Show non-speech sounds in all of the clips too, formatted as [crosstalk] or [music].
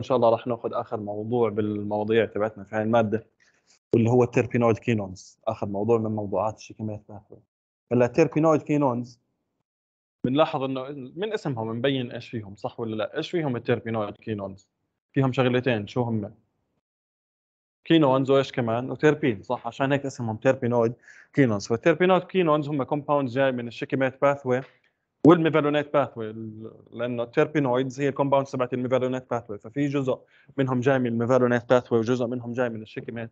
ان شاء الله راح ناخذ اخر موضوع بالمواضيع تبعتنا في هاي الماده واللي هو التربينويد كينونز اخر موضوع من موضوعات الشيكيميات ماثوي هلا التربينويد كينونز بنلاحظ انه من اسمهم مبين ايش فيهم صح ولا لا ايش فيهم التربينويد كينونز فيهم شغلتين شو هم كينونز وايش كمان وتيربين صح عشان هيك اسمهم تيربينويد كينونز فالتيربينويد كينونز هم كومباوندز جاي من الشيكيميت باثوي والميفالونات باثوي لانه التيربينويدز هي الكومباوندز تبعت الميفالونات باثوي ففي جزء منهم جاي من الميفالونات باثوي وجزء منهم جاي من الشيكيمات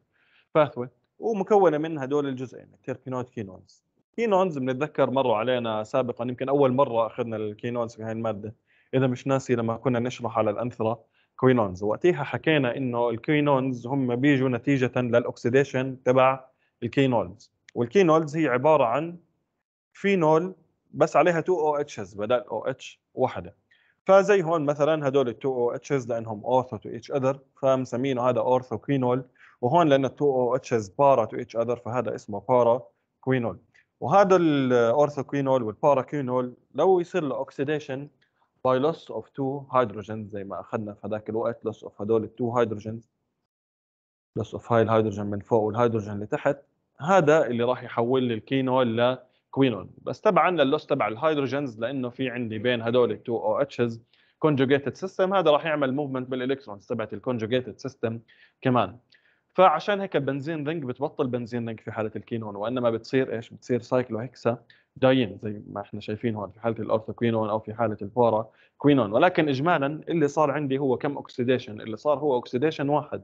باثوي ومكونه من هدول الجزئين التيربينويد كينونز كينونز بنتذكر مروا علينا سابقا يمكن اول مره اخذنا الكينونز في هاي الماده اذا مش ناسي لما كنا نشرح على الانثره كوينونز وقتها حكينا انه الكوينونز هم بيجوا نتيجه للاكسيديشن تبع الكينولز والكينولز هي عباره عن فينول بس عليها 2 او اتشز بدل او اتش وحده فزي هون مثلا هدول ال 2 او اتشز لانهم اورثو تو اتش اذر فمسمينه هذا اورثو كوينول وهون لان ال 2 او اتشز بارا تو اتش اذر فهذا اسمه بارا كوينول وهذا الاورثو كوينول والبارا كوينول لو يصير له اوكسيديشن باي لوس اوف 2 هيدروجين زي ما اخذنا في هذاك الوقت لوس اوف هدول التو هيدروجينز لوس اوف هاي الهيدروجين من فوق والهيدروجين اللي تحت هذا اللي راح يحول لي الكينول ل كوينون بس تبعا عندنا اللوس تبع الهيدروجينز لانه في عندي بين هدول التو او اتشز كونجوجيتد سيستم هذا راح يعمل موفمنت بالالكترونز تبعت الكونجوجيتد سيستم كمان فعشان هيك البنزين رينج بتبطل بنزين رينج في حاله الكينون وانما بتصير ايش بتصير سايكلوهكسا داين زي ما احنا شايفين هون في حاله الاورثوكوينون او في حاله الفورا كوينون ولكن اجمالا اللي صار عندي هو كم اوكسيديشن اللي صار هو اوكسيديشن واحد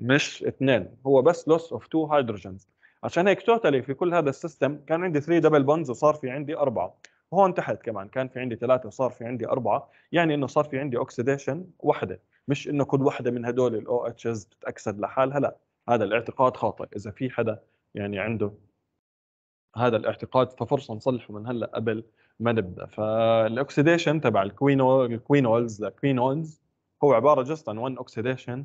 مش اثنين هو بس لوس اوف تو هيدروجينز عشان هيك توتالي في كل هذا السيستم كان عندي 3 دبل بونز وصار في عندي اربعه هون تحت كمان كان في عندي ثلاثه وصار في عندي اربعه يعني انه صار في عندي اوكسيديشن وحده مش انه كل وحده من هدول الاو اتش بتتاكسد لحالها لا هذا الاعتقاد خاطئ اذا في حدا يعني عنده هذا الاعتقاد ففرصه نصلحه من هلا قبل ما نبدا فالاكسديشن تبع الكوينول الكوينولز الكوينونز هو عباره جست عن 1 اوكسيديشن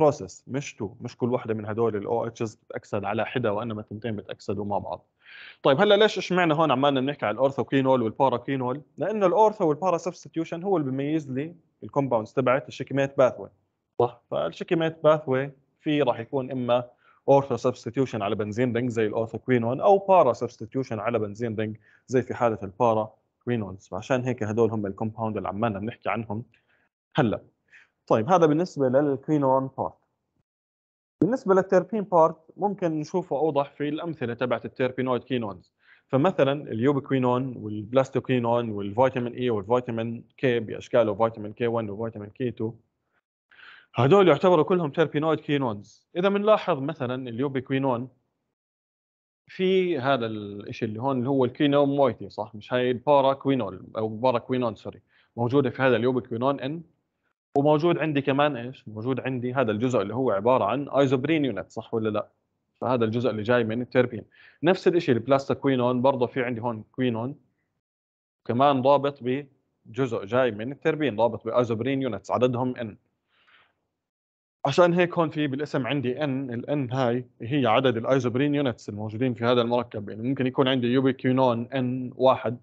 بروسس مش تو مش كل وحده من هدول الاو اتشز بتاكسد على حدا وانما الثنتين بتاكسدوا مع بعض طيب هلا ليش اشمعنا هون عمالنا بنحكي على الاورثوكينول والباراكينول لانه الاورثو والبارا سبستيوشن هو اللي بيميز لي الكومباوندز تبعت الشيكيمات باثوي صح فالشيكيمات باثوي في راح يكون اما اورثو سبستيوشن على بنزين رينج زي الاورثوكينول او بارا سبستيوشن على بنزين رينج زي في حاله البارا كوينونز فعشان هيك هدول هم الكومباوند اللي عمالنا بنحكي عنهم هلا طيب هذا بالنسبه للكينون بارت بالنسبه للتربين بارت ممكن نشوفه اوضح في الامثله تبعت التربينويد كينونز فمثلا اليوبكوينون والبلاستوكينون والفيتامين اي والفيتامين كي باشكاله فيتامين كي 1 وفيتامين كي 2 هذول يعتبروا كلهم تربينويد كينونز اذا بنلاحظ مثلا اليوبكوينون في هذا الشيء اللي هون اللي هو مويتي صح مش هاي الباراكوينول او باراكوينون سوري موجوده في هذا اليوبكوينون ان وموجود عندي كمان ايش؟ موجود عندي هذا الجزء اللي هو عباره عن ايزوبرين يونت صح ولا لا؟ فهذا الجزء اللي جاي من التربين نفس الشيء البلاستيك كوينون برضه في عندي هون كوينون كمان ضابط بجزء جاي من التربين ضابط بايزوبرين يونتس عددهم ان عشان هيك هون في بالاسم عندي ان الان هاي هي عدد الايزوبرين يونتس الموجودين في هذا المركب يعني ممكن يكون عندي يوبيكينون ان واحد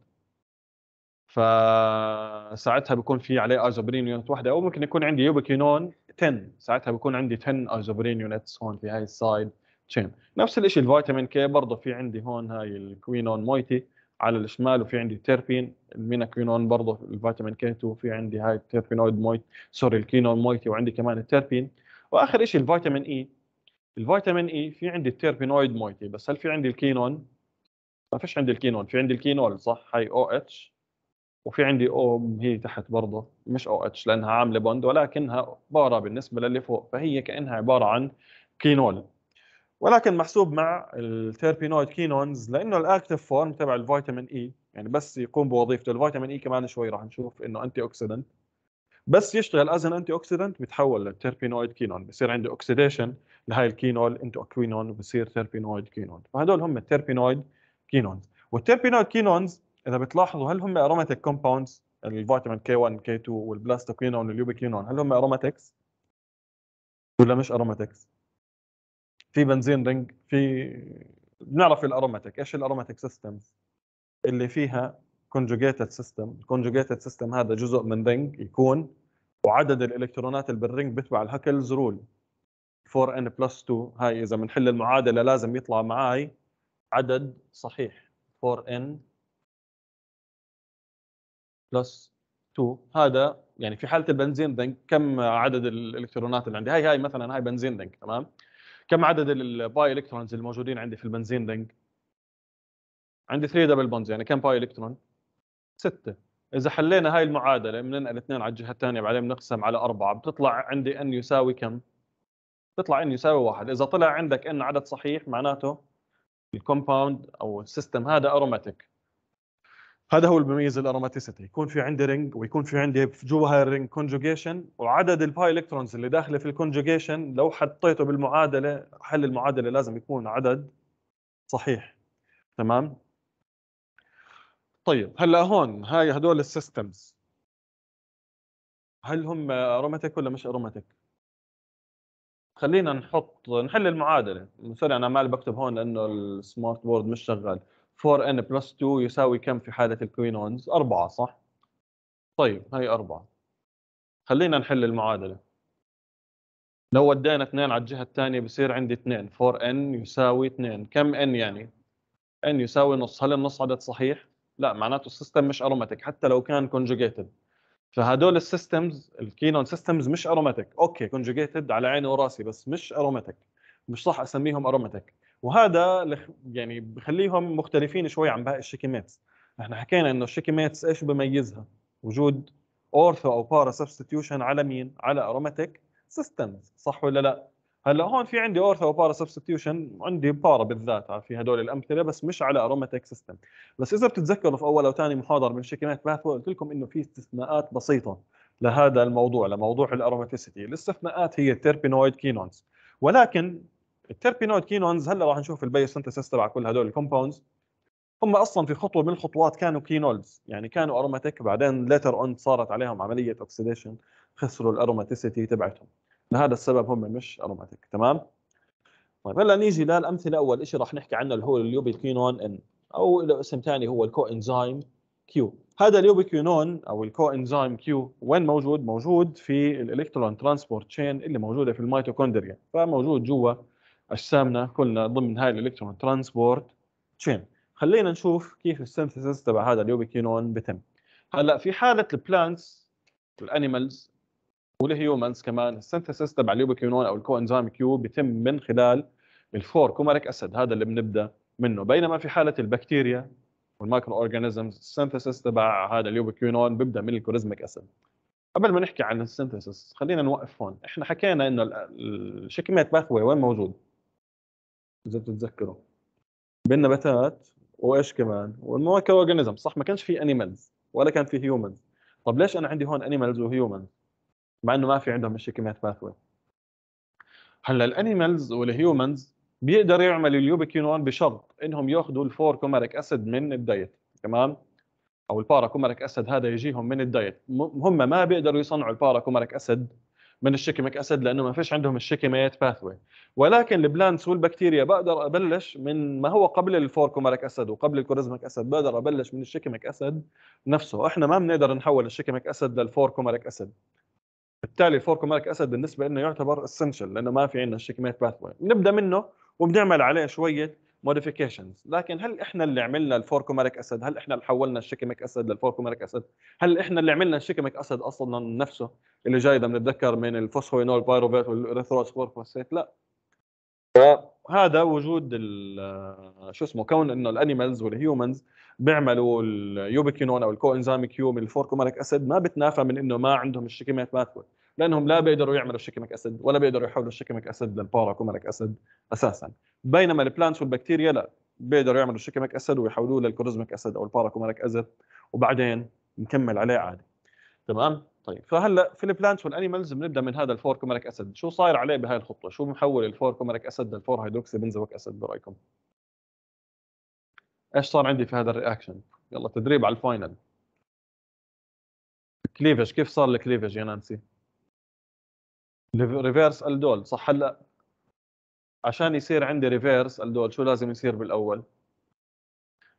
فساعتها بيكون في عليه ازوبرين يونت واحده او ممكن يكون عندي يوبيكينون 10 ساعتها بيكون عندي 10 ازوبرين يونتس هون في هاي السايد تشين نفس الشيء الفيتامين كي برضه في عندي هون هاي الكوينون مويتي على الشمال وفي عندي تيربين كوينون برضه الفيتامين كي 2 e. e في عندي هاي التيربينويد مويت سوري الكينون مويتي وعندي كمان التيربين واخر شيء الفيتامين اي الفيتامين اي في عندي التيربينويد مويتي بس هل في عندي الكينون ما فيش عندي الكينون في عندي الكينول صح هاي او اتش وفي عندي او هي تحت برضه مش او اتش لانها عامله بوند ولكنها عباره بالنسبه للي فوق فهي كانها عباره عن كينول ولكن محسوب مع التيربينويد كينونز لانه الاكتف فورم تبع الفيتامين اي e، يعني بس يقوم بوظيفته الفيتامين اي e كمان شوي راح نشوف انه انتي اوكسيدنت بس يشتغل از ان انتي اوكسيدنت بيتحول للتيربينويد كينون بصير عنده اوكسيديشن لهي الكينول انتو اكوينون وبصير تيربينويد كينون فهدول هم التيربينويد كينونز والتيربينويد كينونز اذا بتلاحظوا هل هم اروماتيك كومباوندز الفيتامين كي 1 كي 2 والبلاستوكينون واليوبيكينون هل هم اروماتكس ولا مش اروماتكس في بنزين رينج في بنعرف الاروماتيك ايش الاروماتيك سيستمز اللي فيها كونجوجيتد سيستم الكونجوجيتد سيستم هذا جزء من رينج يكون وعدد الالكترونات اللي بالرينج بتبع الهكلز رول 4 n بلس 2 هاي اذا بنحل المعادله لازم يطلع معي عدد صحيح 4 n بلس 2 هذا يعني في حاله البنزين دنك كم عدد الالكترونات اللي عندي هاي هاي مثلا هاي بنزين دنك تمام كم عدد الباي الكترونز الموجودين عندي في البنزين دنك عندي 3 دبل بونز يعني كم باي الكترون 6 اذا حلينا هاي المعادله بننقل 2 على الجهه الثانيه بعدين بنقسم على 4 بتطلع عندي ان يساوي كم بيطلع ان يساوي واحد اذا طلع عندك ان عدد صحيح معناته الكومباوند او السيستم هذا اروماتيك هذا هو اللي بيميز الاروماتيسيتي يكون في عندي رينج ويكون في عندي جوا هاي الرينج كونجوجيشن وعدد الباي الكترونز اللي داخله في الكونجوجيشن لو حطيته بالمعادله حل المعادله لازم يكون عدد صحيح تمام طيب هلا هون هاي هدول السيستمز هل هم اروماتيك ولا مش اروماتيك خلينا نحط نحل المعادله سوري انا ما بكتب هون لانه السمارت بورد مش شغال 4n بلس 2 يساوي كم في حالة الكوينونز؟ 4 صح؟ طيب هي 4 خلينا نحل المعادلة لو ودينا 2 على الجهة الثانية بصير عندي 2 4n يساوي 2 كم n يعني؟ n يساوي نص هل النص عدد صحيح؟ لا معناته السيستم مش اروماتيك حتى لو كان كونجوجيتد فهدول السيستمز الكينون سيستمز مش اروماتيك اوكي كونجوجيتد على عيني وراسي بس مش اروماتيك مش صح اسميهم اروماتيك وهذا يعني بخليهم مختلفين شوي عن باقي الشيكيماتس احنا حكينا انه الشيكيماتس ايش بميزها وجود اورثو او بارا سبستيوشن على مين على اروماتيك سيستمز صح ولا لا هلا هون في عندي اورثو وبارا سبستيوشن عندي بارا بالذات في هدول الامثله بس مش على اروماتيك سيستم بس اذا بتتذكروا في اول او ثاني محاضره من شيكيمات باث قلت لكم انه في استثناءات بسيطه لهذا الموضوع لموضوع الاروماتيسيتي الاستثناءات هي التربينويد كينونز ولكن التربينويد كينونز هلا راح نشوف سنتسيس تبع كل هدول الكومباوندز هم اصلا في خطوه من الخطوات كانوا كينولز يعني كانوا اروماتيك بعدين ليتر اون صارت عليهم عمليه اوكسيديشن خسروا الاروماتيسيتي تبعتهم لهذا السبب هم مش اروماتيك تمام طيب هلا نيجي للامثله اول شيء راح نحكي عنه اللي هو اليوبيكينون ان او له اسم ثاني هو الكو انزيم كيو هذا اليوبيكينون او الكو انزيم كيو وين موجود موجود في الالكترون ترانسبورت تشين اللي موجوده في الميتوكوندريا فموجود جوا اجسامنا كلنا ضمن هاي الالكترون ترانسبورت تشين خلينا نشوف كيف السينثيسيس تبع هذا اليوبيكينون بتم هلا في حاله البلانتس والانيمالز والهيومنز كمان السينثيسيس تبع اليوبيكينون او الكوانزيم كيو بيتم من خلال الفور كوماريك اسيد هذا اللي بنبدا منه بينما في حاله البكتيريا والمايكرو اورجانيزمز السينثيسيس تبع هذا اليوبيكينون بيبدا من الكوريزميك اسيد قبل ما نحكي عن السينثيسيس خلينا نوقف هون احنا حكينا انه الشيكميت باثوي وين موجود اذا بتتذكروا بالنباتات وايش كمان والمايكرو اورجانيزم صح ما كانش في انيمالز ولا كان في هيومنز طب ليش انا عندي هون انيمالز وهيومنز مع انه ما في عندهم مش كيمات باثوي هلا الانيمالز والهيومنز بيقدر يعمل اليوبيكينون بشرط انهم ياخذوا الفور كوماريك اسيد من الدايت تمام او البارا كوماريك اسيد هذا يجيهم من الدايت هم ما بيقدروا يصنعوا البارا كوماريك اسيد من الشيكيميك اسيد لانه ما فيش عندهم الشيكيميات باثوي ولكن البلانتس والبكتيريا بقدر ابلش من ما هو قبل الفوركوماريك اسيد وقبل الكوريزميك اسيد بقدر ابلش من الشيكيميك اسيد نفسه احنا ما بنقدر نحول الشيكيميك اسيد للفوركوماريك اسيد بالتالي الفوركوماريك اسيد بالنسبه لنا يعتبر اسنشال لانه ما في عندنا الشيكيميت باثوي بنبدا منه وبنعمل عليه شويه موديفيكيشنز لكن هل احنا اللي عملنا الفوركوماريك اسيد هل احنا اللي حولنا الشيكميك اسيد للفوركوماريك اسيد هل احنا اللي عملنا الشيكميك اسيد اصلا نفسه اللي جاي اذا بنتذكر من الفوسفوينول بايروفيت والاريثروس فورفوسيت لا فهذا وجود شو اسمه كون انه الانيمالز والهيومنز بيعملوا اليوبيكينون او الكو انزيم كيو من الفوركوماريك اسيد ما بتنافى من انه ما عندهم الشيكميك باثوي لانهم لا بيقدروا يعملوا شيكميك اسيد ولا بيقدروا يحولوا الشيكميك اسيد للباراكوميك اسيد اساسا بينما البلانتس والبكتيريا لا بيقدروا يعملوا الشيكميك اسيد ويحولوه للكوريزميك اسيد او الباراكوميك اسيد وبعدين نكمل عليه عادي تمام طيب فهلا في البلانتس والانيمالز بنبدا من هذا الفور كوميك اسيد شو صاير عليه بهاي الخطوه شو محول الفور كوميك اسيد للفور هيدروكسي بنزويك اسيد برايكم ايش صار عندي في هذا الرياكشن يلا تدريب على الفاينل كليفج كيف صار الكليفج يا نانسي ريفيرس الدول صح هلا عشان يصير عندي ريفيرس الدول شو لازم يصير بالاول؟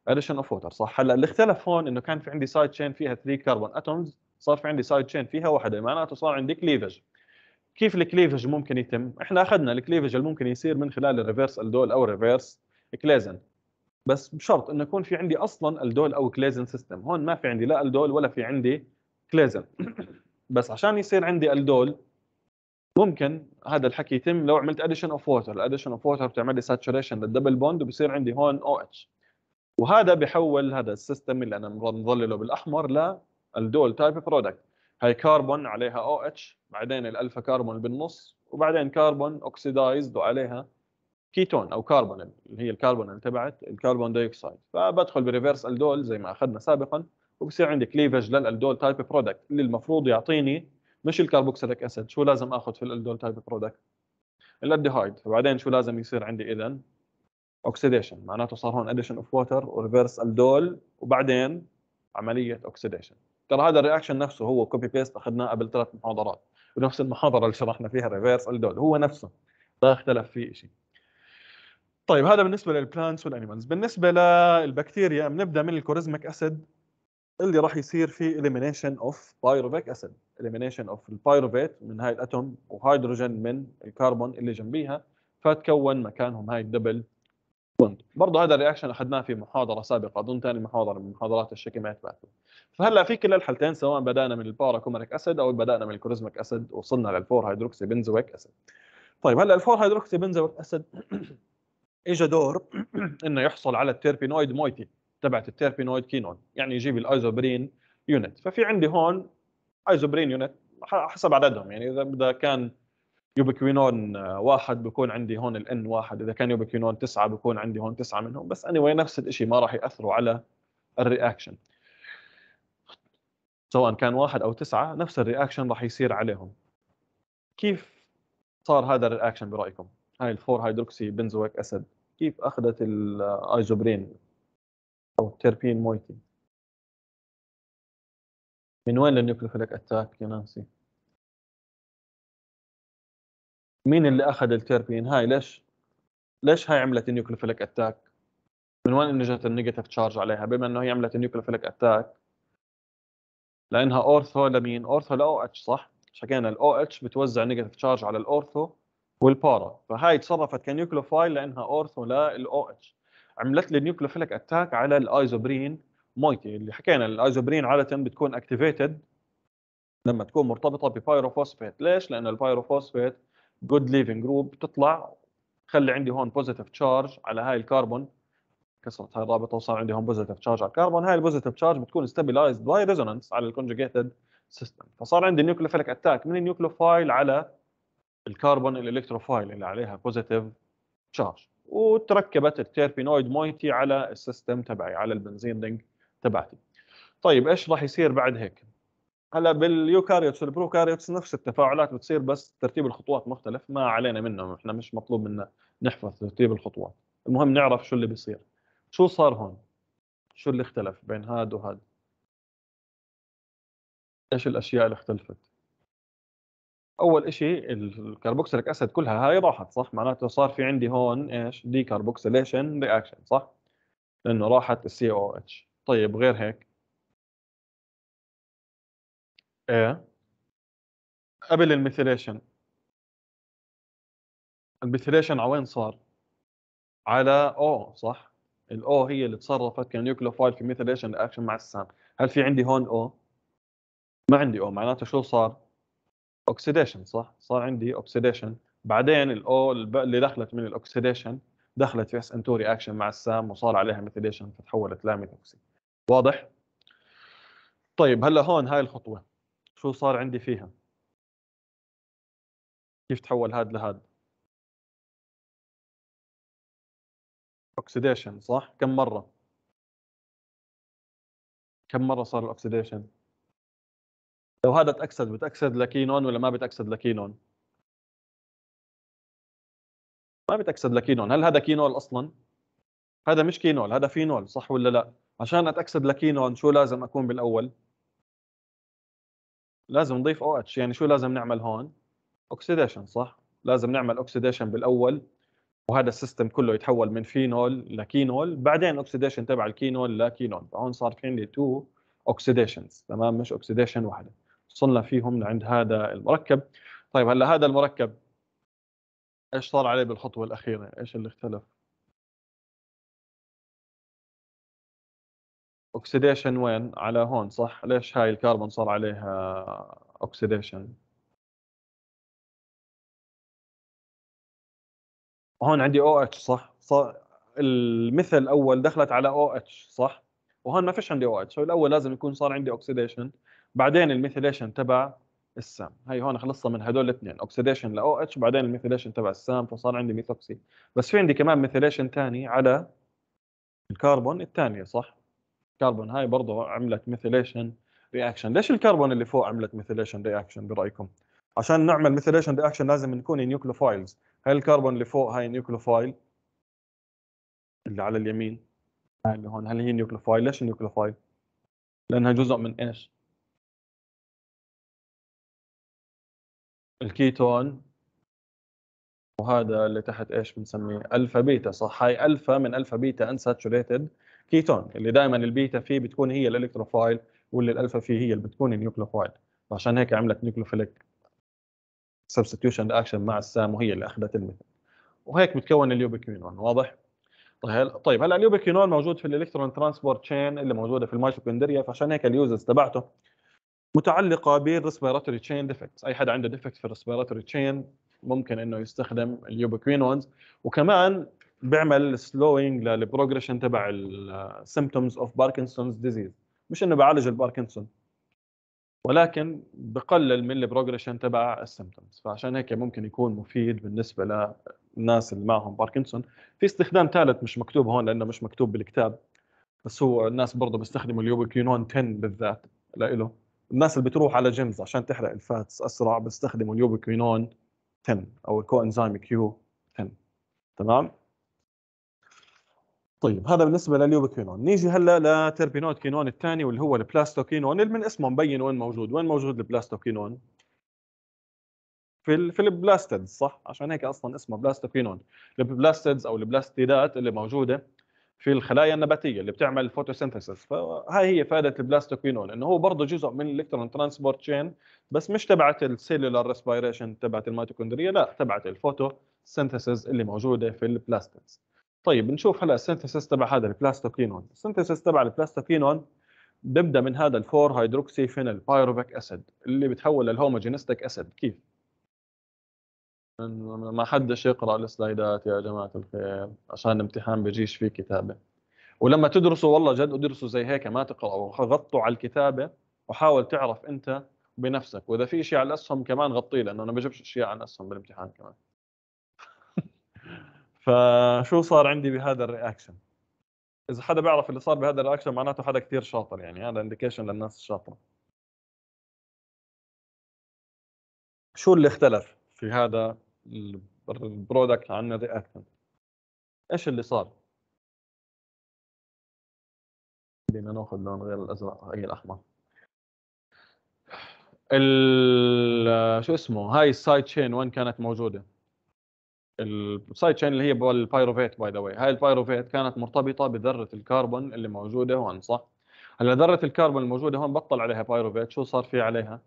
اديشن اوف ووتر صح هلا اللي اختلف هون انه كان في عندي سايد تشين فيها 3 كربون اتومز صار في عندي سايد تشين فيها واحده معناته صار عندي كليفج كيف الكليفج ممكن يتم؟ احنا اخذنا الكليفج اللي ممكن يصير من خلال الريفيرس الدول او ريفيرس كليزن بس بشرط انه يكون في عندي اصلا الدول او كليزن سيستم هون ما في عندي لا الدول ولا في عندي كليزن [clears throat] بس عشان يصير عندي الدول ممكن هذا الحكي يتم لو عملت اديشن اوف ووتر، الاديشن اوف ووتر بتعمل لي ساتشوريشن للدبل بوند وبصير عندي هون او OH. اتش وهذا بحول هذا السيستم اللي انا مظلله بالاحمر للدول تايب برودكت هاي كربون عليها او OH اتش بعدين الالفا كربون بالنص وبعدين كربون اوكسيدايزد وعليها كيتون او كربون اللي هي الكربون اللي تبعت الكربون دايوكسيد فبدخل بريفرس الدول زي ما اخذنا سابقا وبصير عندي كليفج للالدول تايب برودكت اللي المفروض يعطيني مش الكربوكسيليك اسيد شو لازم اخذ في الالدول تايب برودكت الالديهايد وبعدين شو لازم يصير عندي اذا اوكسيديشن معناته صار هون اديشن اوف ووتر وريفرس الدول وبعدين عمليه اوكسيديشن ترى هذا الرياكشن نفسه هو كوبي بيست اخذناه قبل ثلاث محاضرات ونفس المحاضره اللي شرحنا فيها ريفرس الدول هو نفسه لا اختلف فيه شيء طيب هذا بالنسبه للبلانتس والانيمالز بالنسبه للبكتيريا بنبدا من الكوريزميك اسيد اللي راح يصير في اليمينيشن اوف بايروفيك اسيد اليمينيشن اوف البايروفيت من هاي الاتوم وهيدروجين من الكربون اللي جنبيها فتكون مكانهم هاي الدبل بوند برضه هذا الرياكشن اخذناه في محاضره سابقه اظن ثاني محاضره من محاضرات الشكيمات باتو فهلا في كلا الحالتين سواء بدانا من الباراكوميريك اسيد او بدانا من الكوريزميك اسيد وصلنا للفور هيدروكسي بنزويك اسيد طيب هلا الفور هيدروكسي بنزويك اسيد اجى دور [clears throat] انه يحصل على التيربينويد مويتي تبعت التيربينويد كينون يعني يجيب الايزوبرين يونت ففي عندي هون ايزوبرين يونت حسب عددهم يعني اذا بدا كان يوبيكوينون واحد بكون عندي هون الان واحد اذا كان يوبيكوينون تسعه بكون عندي هون تسعه منهم بس اني anyway نفس الشيء ما راح ياثروا على الرياكشن سواء كان واحد او تسعه نفس الرياكشن راح يصير عليهم كيف صار هذا الرياكشن برايكم هاي الفور هيدروكسي بنزويك اسيد كيف اخذت الايزوبرين او التربين مويتي من وين النيوكليوفيلك اتاك يا نانسي؟ مين اللي اخذ التربين؟ هاي ليش ليش هاي عملت النيوكليوفيلك اتاك من وين انه جت النيجاتيف تشارج عليها بما انه هي عملت النيوكليوفيلك اتاك لانها اورثو لمين اورثو لاو اتش صح حكينا الاو اتش بتوزع نيجاتيف تشارج على الاورثو والبارا فهاي تصرفت كنيوكليوفايل لانها اورثو للاو اتش عملت لي نيوكلوفيلك اتاك على الايزوبرين ميتي اللي حكينا الايزوبرين عاده بتكون اكتيفيتد لما تكون مرتبطه ببايروفوسفيت ليش لان البايروفوسفيت جود ليفنج جروب بتطلع خلي عندي هون بوزيتيف تشارج على هاي الكربون كسرت هاي الرابطه وصار عندي هون بوزيتيف تشارج على الكربون هاي البوزيتيف تشارج بتكون ستابلايزد باي ريزونانس على الكونجوجيتد سيستم فصار عندي نيوكليوفيلك اتاك من النيوكلوفايل على الكربون الالكتروفايل اللي عليها بوزيتيف تشارج وتركبت التيربينويد مويتي على السيستم تبعي على البنزين لينك تبعتي طيب ايش راح يصير بعد هيك هلا باليوكاريوتس والبروكاريوتس نفس التفاعلات بتصير بس ترتيب الخطوات مختلف ما علينا منهم احنا مش مطلوب منا نحفظ ترتيب الخطوات المهم نعرف شو اللي بيصير شو صار هون شو اللي اختلف بين هاد وهاد ايش الاشياء اللي اختلفت اول شيء الكربوكسيليك اسيد كلها هاي راحت صح معناته صار في عندي هون ايش دي كربوكسيليشن رياكشن صح لانه راحت السي او اتش طيب غير هيك ايه قبل الميثيليشن الميثيليشن على وين صار على او صح الاو هي اللي تصرفت كنيوكلوفايل في ميثيليشن رياكشن مع السام هل في عندي هون او ما عندي او معناته شو صار اوكسيديشن صح صار عندي اوكسيديشن بعدين الاو اللي دخلت من الاوكسيديشن دخلت في اس ان 2 رياكشن مع السام وصار عليها ميثيليشن فتحولت لميثوكسي واضح طيب هلا هون هاي الخطوه شو صار عندي فيها كيف تحول هاد لهاد اوكسيديشن صح كم مره كم مره صار الاوكسيديشن لو هذا تاكسد بتاكسد لكينون ولا ما بتاكسد لكينون ما بتاكسد لكينون، هل هذا كينول اصلا هذا مش كينول هذا فينول صح ولا لا عشان اتاكسد لكينون شو لازم اكون بالاول لازم نضيف او اتش يعني شو لازم نعمل هون اوكسيديشن صح لازم نعمل اوكسيديشن بالاول وهذا السيستم كله يتحول من فينول لكينول بعدين اوكسيديشن تبع الكينول لكينول فهون صار في عندي تو اوكسيديشنز تمام مش اوكسيديشن واحده وصلنا فيهم لعند هذا المركب طيب هلا هذا المركب ايش صار عليه بالخطوه الاخيره ايش اللي اختلف اوكسيديشن وين على هون صح ليش هاي الكربون صار عليها اوكسيديشن هون عندي او OH اتش صح المثل الاول دخلت على او OH اتش صح وهون ما فيش عندي او OH اتش الاول لازم يكون صار عندي اوكسيديشن بعدين الميثيليشن تبع السام هي هون خلصنا من هدول الاثنين اوكسيديشن لاو اتش وبعدين الميثيليشن تبع السام فصار عندي ميثوكسي بس في عندي كمان ميثيليشن ثاني على الكربون الثانيه صح الكربون هاي برضه عملت ميثيليشن رياكشن ليش الكربون اللي فوق عملت ميثيليشن رياكشن برايكم عشان نعمل ميثيليشن رياكشن لازم نكون نيوكلوفايلز هاي الكربون اللي فوق هاي نيوكلوفايل اللي على اليمين هاي اللي هون هل هي نيوكلوفايل ليش نيوكلوفايل لانها جزء من ايش الكيتون وهذا اللي تحت ايش بنسميه الفا بيتا صح هاي الفا من الفا بيتا ساتشوريتد كيتون اللي دائما البيتا فيه بتكون هي الالكتروفايل واللي الالفا فيه هي اللي بتكون النيوكلوفايل فعشان هيك عملت نيوكلوفيليك سبستيوشن اكشن مع السام وهي اللي اخذت المثل وهيك بتكون اليوبيكينون واضح طيب هلا طيب هلا اليوبيكينون موجود في الالكترون ترانسبورت تشين اللي موجوده في الميتوكوندريا فعشان هيك اليوزز تبعته متعلقه بالريسبيراتوري تشين ديفكتس اي حد عنده ديفكت في الريسبيراتوري تشين ممكن انه يستخدم اليوبكوينونز وكمان بيعمل سلوينج للبروجريشن تبع السيمبتومز اوف باركنسونز ديزيز مش انه بعالج الباركنسون ولكن بقلل من البروجريشن تبع السيمبتومز فعشان هيك ممكن يكون مفيد بالنسبه للناس اللي معهم باركنسون في استخدام ثالث مش مكتوب هون لانه مش مكتوب بالكتاب بس هو الناس برضه بيستخدموا اليوبيكينون 10 بالذات لإله الناس اللي بتروح على جيمز عشان تحرق الفاتس اسرع بيستخدموا اليوبيكوينون 10 او الكوانزيم كيو 10 تمام طيب هذا بالنسبه لليوبيكوينون نيجي هلا كينون الثاني واللي هو البلاستوكينون اللي من اسمه مبين وين موجود وين موجود البلاستوكينون في في البلاستيدز صح عشان هيك اصلا اسمه بلاستوكينون البلاستيدز او البلاستيدات اللي موجوده في الخلايا النباتيه اللي بتعمل الفوتوسينثيسيس فهاي هي فائده البلاستوكوينون انه هو برضه جزء من الالكترون ترانسبورت تشين بس مش تبعت السيلولار ريسبيريشن تبعت الميتوكوندريا لا تبعت الفوتوسينثيسيس اللي موجوده في البلاستكس طيب نشوف هلا السينثيسيس تبع هذا البلاستوكينون السينثيسيس تبع البلاستوكينون بيبدا من هذا الفور هيدروكسي فينيل بايروفيك اسيد اللي بتحول للهوموجينستيك اسيد كيف ما حدش يقرا السلايدات يا جماعه الخير عشان الامتحان بيجيش فيه كتابه ولما تدرسوا والله جد ادرسوا زي هيك ما تقراوا غطوا على الكتابه وحاول تعرف انت بنفسك واذا في شيء على الاسهم كمان غطيه لانه انا بجيبش اشياء على الاسهم بالامتحان كمان [laughs] فشو صار عندي بهذا الرياكشن اذا حدا بيعرف اللي صار بهذا الرياكشن معناته حدا كثير شاطر يعني هذا انديكيشن للناس الشاطره شو اللي اختلف في هذا البرودكت عن الرياكتنت ايش اللي صار؟ خلينا ناخذ لون غير الازرق هي الاحمر ال شو اسمه هاي السايد تشين وين كانت موجوده السايد تشين اللي هي البايروفيت باي ذا واي هاي البايروفيت كانت مرتبطه بذره الكربون اللي موجوده هون صح هلا ذره الكربون الموجوده هون بطل عليها بايروفيت شو صار في عليها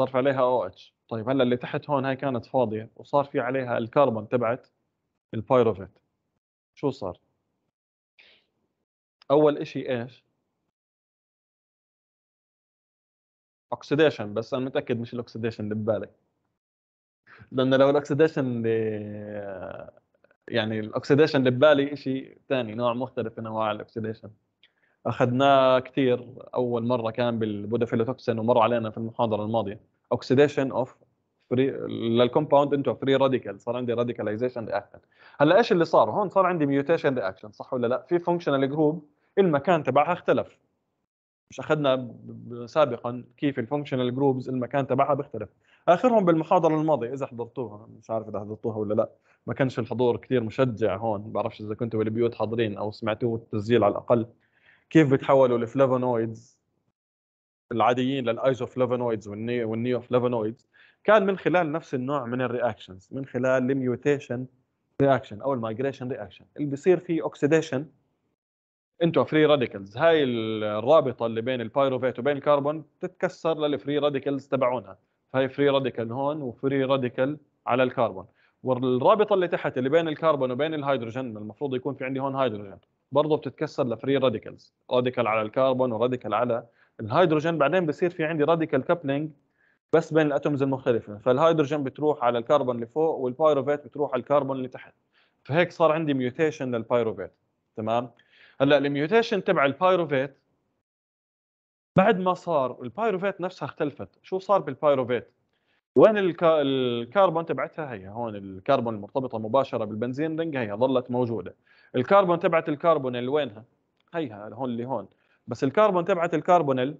صرف عليها او اتش طيب هلا اللي تحت هون هاي كانت فاضيه وصار في عليها الكربون تبعت البايروفيت شو صار اول إشي ايش اوكسيديشن بس انا متاكد مش الاوكسيديشن اللي ببالك لانه لو الاوكسيديشن اللي يعني الاوكسيديشن اللي ببالي شيء ثاني نوع مختلف من انواع الاوكسيديشن اخذناه كثير اول مره كان بالبودافيلوتوكسين ومر علينا في المحاضره الماضيه اوكسيديشن اوف فري للكومباوند انتو فري راديكال صار عندي راديكاليزيشن رياكشن هلا ايش اللي صار هون صار عندي ميوتيشن رياكشن صح ولا لا في فانكشنال جروب المكان تبعها اختلف مش اخذنا سابقا كيف الفانكشنال جروبز المكان تبعها بيختلف اخرهم بالمحاضره الماضيه اذا حضرتوها مش عارف اذا حضرتوها ولا لا ما كانش الحضور كثير مشجع هون بعرفش اذا كنتوا بالبيوت حاضرين او سمعتوه التسجيل على الاقل كيف بتحولوا الفلافونويدز العاديين للايزوفلافونويدز والنيوفلافونويدز كان من خلال نفس النوع من الرياكشنز من خلال الميوتيشن رياكشن او المايجريشن رياكشن اللي بيصير فيه اوكسيديشن انتو فري راديكلز هاي الرابطه اللي بين البايروفيت وبين الكربون بتتكسر للفري راديكلز تبعونها هاي فري راديكل هون وفري راديكل على الكربون والرابطه اللي تحت اللي بين الكربون وبين الهيدروجين المفروض يكون في عندي هون هيدروجين برضه بتتكسر لفري راديكلز راديكال على الكربون وراديكال على الهيدروجين بعدين بصير في عندي راديكال كابلنج بس بين الاتومز المختلفه فالهيدروجين بتروح على الكربون اللي فوق والبايروفيت بتروح على الكربون اللي تحت فهيك صار عندي ميوتيشن للبايروفيت تمام هلا الميوتيشن تبع البايروفيت بعد ما صار البايروفيت نفسها اختلفت شو صار بالبايروفيت وين الكربون تبعتها هي هون الكربون المرتبطه مباشره بالبنزين رنج هي ظلت موجوده الكربون تبعت الكربونيل وينها هيها هون اللي هون بس الكربون تبعت الكربونيل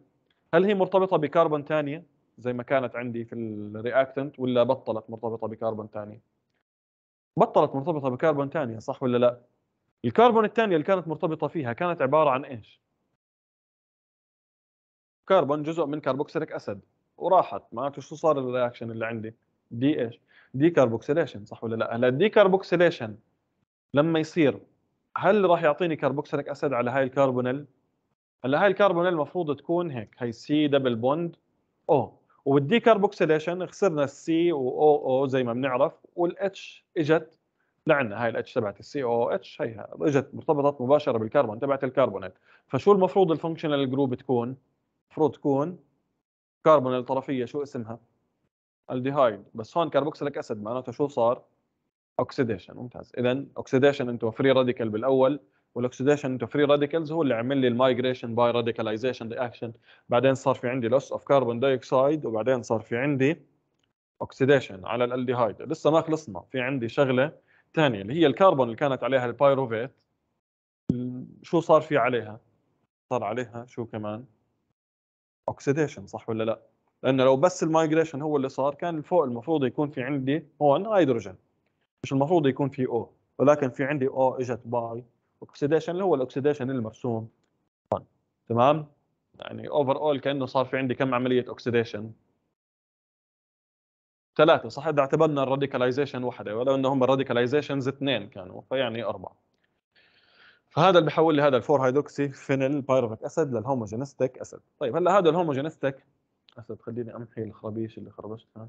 هل هي مرتبطه بكربون ثانيه زي ما كانت عندي في الرياكتنت ولا بطلت مرتبطه بكربون ثانيه بطلت مرتبطه بكربون ثانيه صح ولا لا الكربون الثانيه اللي كانت مرتبطه فيها كانت عباره عن ايش كربون جزء من كربوكسيليك اسيد وراحت معناته شو صار الرياكشن اللي عندي دي ايش دي كاربوكسيليشن صح ولا لا هلا الدي كاربوكسيليشن لما يصير هل راح يعطيني كاربوكسيليك اسيد على هاي الكربونيل هلا هاي الكربونيل المفروض تكون هيك هي سي دبل بوند او والدي كاربوكسيليشن خسرنا السي واو او زي ما بنعرف والاتش اجت لعنا هاي الاتش تبعت السي او اتش هي اجت مرتبطه مباشره بالكربون تبعت الكربونيل فشو المفروض الفانكشنال جروب تكون؟ المفروض تكون كربون الطرفيه شو اسمها؟ الديهايد بس هون كربوكسيليك اسيد معناته شو صار؟ اوكسيديشن ممتاز اذا اوكسيديشن انتو فري راديكال بالاول والاكسيديشن انتو فري راديكلز هو اللي عمل لي المايجريشن باي راديكاليزيشن رياكشن بعدين صار في عندي لوس اوف كربون دايوكسيد وبعدين صار في عندي اوكسيديشن على الالديهايد لسه ما خلصنا في عندي شغله ثانيه اللي هي الكربون اللي كانت عليها البايروفيت شو صار في عليها صار عليها شو كمان اوكسيديشن صح ولا لا؟ لانه لو بس المايجريشن هو اللي صار كان فوق المفروض يكون في عندي هون هيدروجين مش المفروض يكون في او ولكن في عندي او اجت باي اوكسيديشن اللي هو الاوكسيديشن المرسوم تمام؟ يعني اوفر اول كانه صار في عندي كم عمليه اوكسيديشن؟ ثلاثه صح اذا اعتبرنا الراديكاليزيشن وحده ولو انه هم الراديكاليزيشنز اثنين كانوا فيعني اربعه فهذا اللي بحول لي هذا الفور هيدروكسي فينيل بايروفيك اسيد للهوموجينستيك اسيد طيب هلا هذا الهوموجينستيك اسيد خليني امحي الخرابيش اللي خربشتها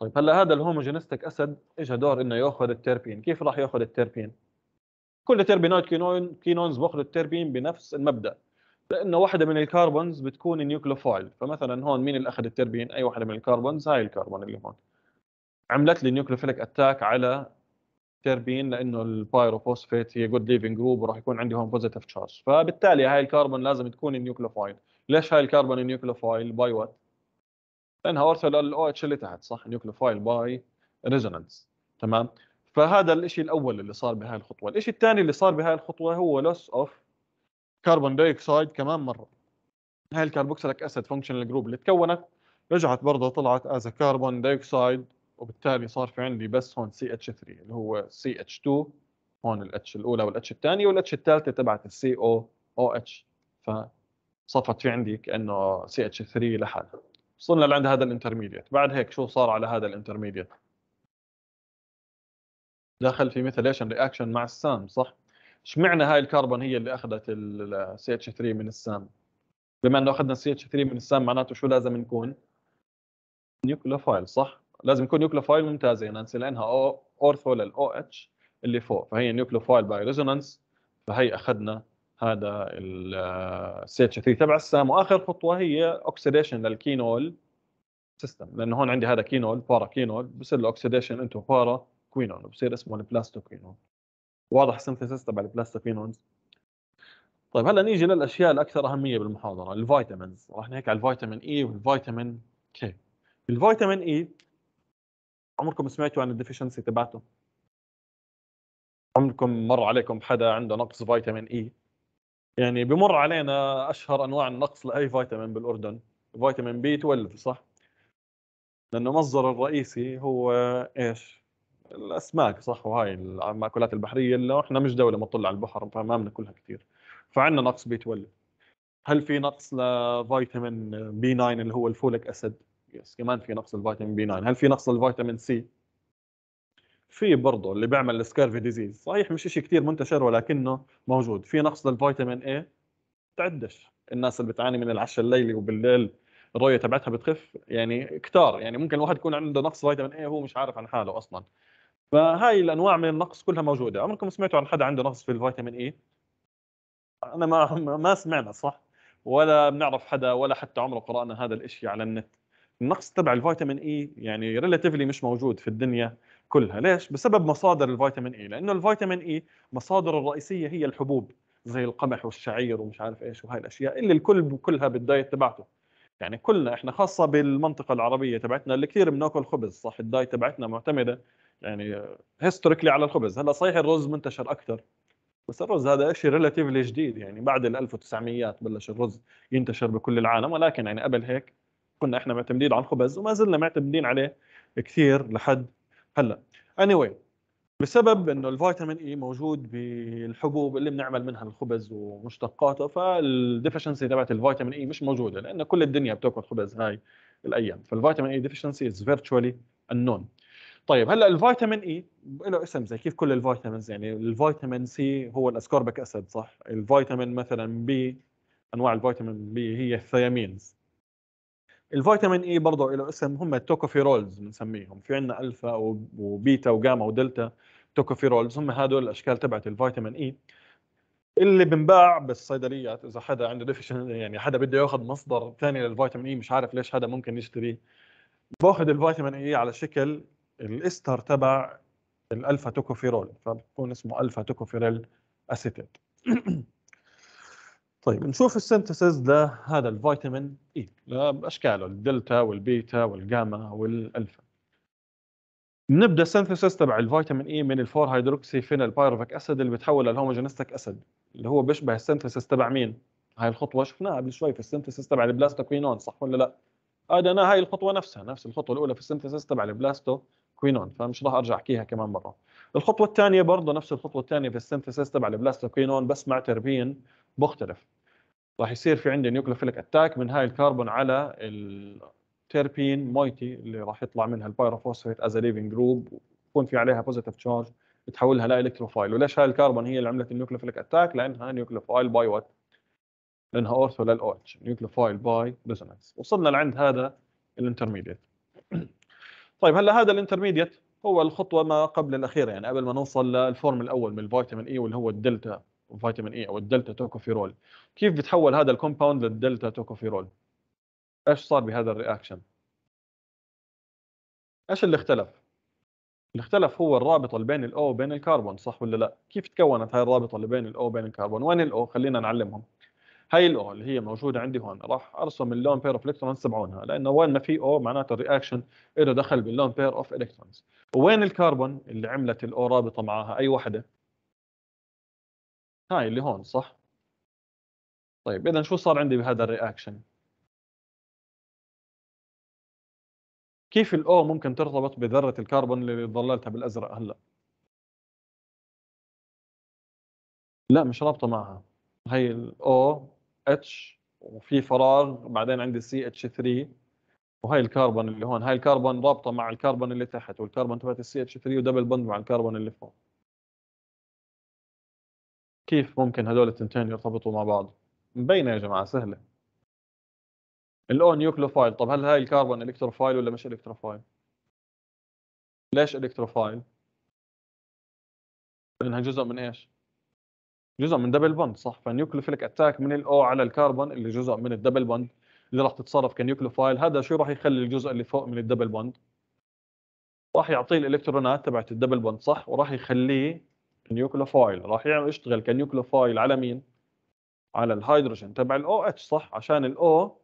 طيب هلا هذا الهوموجينستيك اسيد اجى دور انه ياخذ التربين كيف راح ياخذ التربين كل تربينات كينون كينونز باخذوا التربين بنفس المبدا لانه واحده من الكربونز بتكون نيوكلوفايل فمثلا هون مين اللي اخذ التربين اي واحده من الكربونز هاي الكربون اللي هون عملت لي نيوكلوفيليك اتاك على تربين لانه البايروفوسفيت هي جود ليفنج جروب وراح يكون عندي هون بوزيتيف تشارج فبالتالي هاي الكربون لازم تكون نيوكلوفايل ليش هاي الكربون نيوكلوفايل باي وات لانها ارسل الاو اتش اللي تحت صح نيوكلوفايل باي ريزونانس تمام فهذا الشيء الاول اللي صار بهاي الخطوه الشيء الثاني اللي صار بهاي الخطوه هو لوس اوف كربون دايوكسيد كمان مره هاي الكربوكسيليك اسيد فانكشنال جروب اللي تكونت رجعت برضه طلعت از كربون دايوكسيد وبالتالي صار في عندي بس هون سي اتش 3 اللي هو سي اتش 2 هون الاتش الاولى والاتش الثانيه والاتش الثالثه تبعت السي او او اتش فصفت في عندي كانه سي اتش 3 لحالها وصلنا لعند هذا الانترميديت بعد هيك شو صار على هذا الانترميديت دخل في ميثيليشن رياكشن مع السام صح اشمعنى هاي الكربون هي اللي اخذت السي اتش 3 من السام بما انه اخذنا السي اتش 3 من السام معناته شو لازم نكون نيوكليوفايل صح لازم يكون نيوكلوفايل ممتازه يعني لانها اورثو للاو اتش اللي فوق فهي نيوكلوفايل باي ريزونانس فهي اخذنا هذا السي اتش 3 تبع السام واخر خطوه هي اوكسيديشن للكينول سيستم لانه هون عندي هذا كينول بارا كينول بصير له اوكسيديشن انتو بارا كوينون بصير اسمه البلاستوكينون واضح السنثيسيس تبع البلاستوكينونز طيب هلا نيجي للاشياء الاكثر اهميه بالمحاضره الفيتامينز راح نحكي على الفيتامين اي e والفيتامين كي الفيتامين اي e عمركم سمعتوا عن الديفيشنسي تبعته عمركم مر عليكم حدا عنده نقص فيتامين اي e؟ يعني بمر علينا اشهر انواع النقص لاي فيتامين بالاردن فيتامين بي 12 صح لانه مصدر الرئيسي هو ايش الاسماك صح وهاي المأكولات البحريه اللي احنا مش دوله مطلة على البحر فما بناكلها كثير فعندنا نقص بي 12 هل في نقص لفيتامين بي 9 اللي هو الفوليك اسيد يس كمان في نقص الفيتامين بي 9 هل في نقص الفيتامين سي في برضه اللي بيعمل السكيرفي ديزيز صحيح مش شيء كثير منتشر ولكنه موجود في نقص للفيتامين اي تعدش الناس اللي بتعاني من العشاء الليلي وبالليل الرؤيه تبعتها بتخف يعني كتار يعني ممكن الواحد يكون عنده نقص فيتامين اي هو مش عارف عن حاله اصلا فهاي الانواع من النقص كلها موجوده عمركم سمعتوا عن حدا عنده نقص في الفيتامين اي e؟ انا ما ما سمعنا صح ولا بنعرف حدا ولا حتى عمره قرانا هذا الشيء على النت النقص تبع الفيتامين اي يعني ريلاتيفلي مش موجود في الدنيا كلها ليش بسبب مصادر الفيتامين اي لانه الفيتامين اي مصادر الرئيسيه هي الحبوب زي القمح والشعير ومش عارف ايش وهي الاشياء اللي الكل كلها بالدايت تبعته يعني كلنا احنا خاصه بالمنطقه العربيه تبعتنا اللي كثير بناكل خبز صح الدايت تبعتنا معتمده يعني هيستوريكلي على الخبز هلا صحيح الرز منتشر اكثر بس الرز هذا شيء ريلاتيفلي جديد يعني بعد ال 1900 بلش الرز ينتشر بكل العالم ولكن يعني قبل هيك كنا احنا معتمدين على الخبز وما زلنا معتمدين عليه كثير لحد هلا anyway بسبب انه الفيتامين اي e موجود بالحبوب اللي بنعمل منها الخبز ومشتقاته فالديفشنسي تبعت الفيتامين اي e مش موجوده لان كل الدنيا بتاكل خبز هاي الايام فالفيتامين اي ديفشنسي از فيرتشوالي النون طيب هلا الفيتامين اي e له اسم زي كيف كل الفيتامينز يعني الفيتامين سي هو الاسكوربيك اسيد صح الفيتامين مثلا بي انواع الفيتامين بي هي الثيامينز الفيتامين اي e برضه له اسم هم التوكوفيرولز بنسميهم في عندنا الفا وبيتا وجاما ودلتا توكوفيرولز هم هدول الاشكال تبعت الفيتامين اي e. اللي بنباع بالصيدليات اذا حدا عنده ديفيشن يعني حدا بده ياخذ مصدر ثاني للفيتامين اي e، مش عارف ليش حدا ممكن يشتريه باخذ الفيتامين اي على شكل الاستر تبع الالفا توكوفيرول فبكون اسمه الفا توكوفيرول اسيتيت [clears throat] طيب نشوف السنتسز لهذا الفيتامين اي باشكاله الدلتا والبيتا والجاما والالفا نبدا السنتسز تبع الفيتامين اي من الفور هيدروكسي فينال بايروفيك اسيد اللي بتحول للهوموجينستيك اسيد اللي هو بيشبه السنتسز تبع مين؟ هاي الخطوه شفناها قبل شوي في السنتسز تبع البلاستوكوينون صح ولا لا؟ انا هاي الخطوه نفسها نفس الخطوه الاولى في السنتسز تبع البلاستوكوينون فمش راح ارجع احكيها كمان مره. الخطوه الثانيه برضه نفس الخطوه الثانيه في السنتسز تبع البلاستوكوينون بس مع تربين مختلف راح يصير في عندي نيوكلوفيلك اتاك من هاي الكربون على التيربين مويتي اللي راح يطلع منها البايروفوسفيت از ليفنج جروب يكون في عليها بوزيتيف تشارج بتحولها لالكتروفايل وليش هاي الكربون هي اللي عملت النيوكلوفيلك اتاك لانها نيوكلوفايل باي وات لانها اورثو للاو اتش نيوكلوفايل باي ريزونانس وصلنا لعند هذا الانترميديت [clears throat] طيب هلا هذا الانترميديت هو الخطوه ما قبل الاخيره يعني قبل ما نوصل للفورم الاول من الفيتامين اي e، واللي هو الدلتا فيتامين اي او الدلتا توكوفيرول كيف بتحول هذا الكومباوند للدلتا توكوفيرول ايش صار بهذا الرياكشن ايش اللي اختلف اللي اختلف هو الرابط اللي بين الاو وبين الكربون صح ولا لا كيف تكونت هاي الرابطه اللي بين الاو وبين الكربون وين الاو خلينا نعلمهم هاي الاو اللي هي موجوده عندي هون راح ارسم اللون بير اوف الكترونز تبعونها لانه وين ما في او معناته الرياكشن له دخل باللون بير اوف الكترونز وين الكربون اللي عملت الاو رابطه معاها اي وحده هاي اللي هون صح طيب اذا شو صار عندي بهذا الرياكشن كيف الاو ممكن ترتبط بذره الكربون اللي ضللتها بالازرق هلا لا مش رابطه معها هي الاو اتش وفي فراغ بعدين عندي سي اتش 3 وهي الكربون اللي هون هاي الكربون رابطه مع الكربون اللي تحت والكربون تبعت السي اتش 3 ودبل بند مع الكربون اللي فوق كيف ممكن هذول التنتين يرتبطوا مع بعض مبينه يا جماعه سهله الاون نيوكلوفايل طب هل هاي الكربون الكتروفايل ولا مش الكتروفايل ليش الكتروفايل لانها جزء من ايش جزء من دبل بوند صح فالنيوكلوفيلك اتاك من الاو على الكربون اللي جزء من الدبل بوند اللي راح تتصرف كنيوكلوفايل هذا شو راح يخلي الجزء اللي فوق من الدبل بوند راح يعطيه الالكترونات تبعت الدبل بوند صح وراح يخليه كنيوكلوفايل راح يعمل يشتغل كنيوكلوفايل على مين؟ على الهيدروجين تبع الاو اتش صح عشان الاو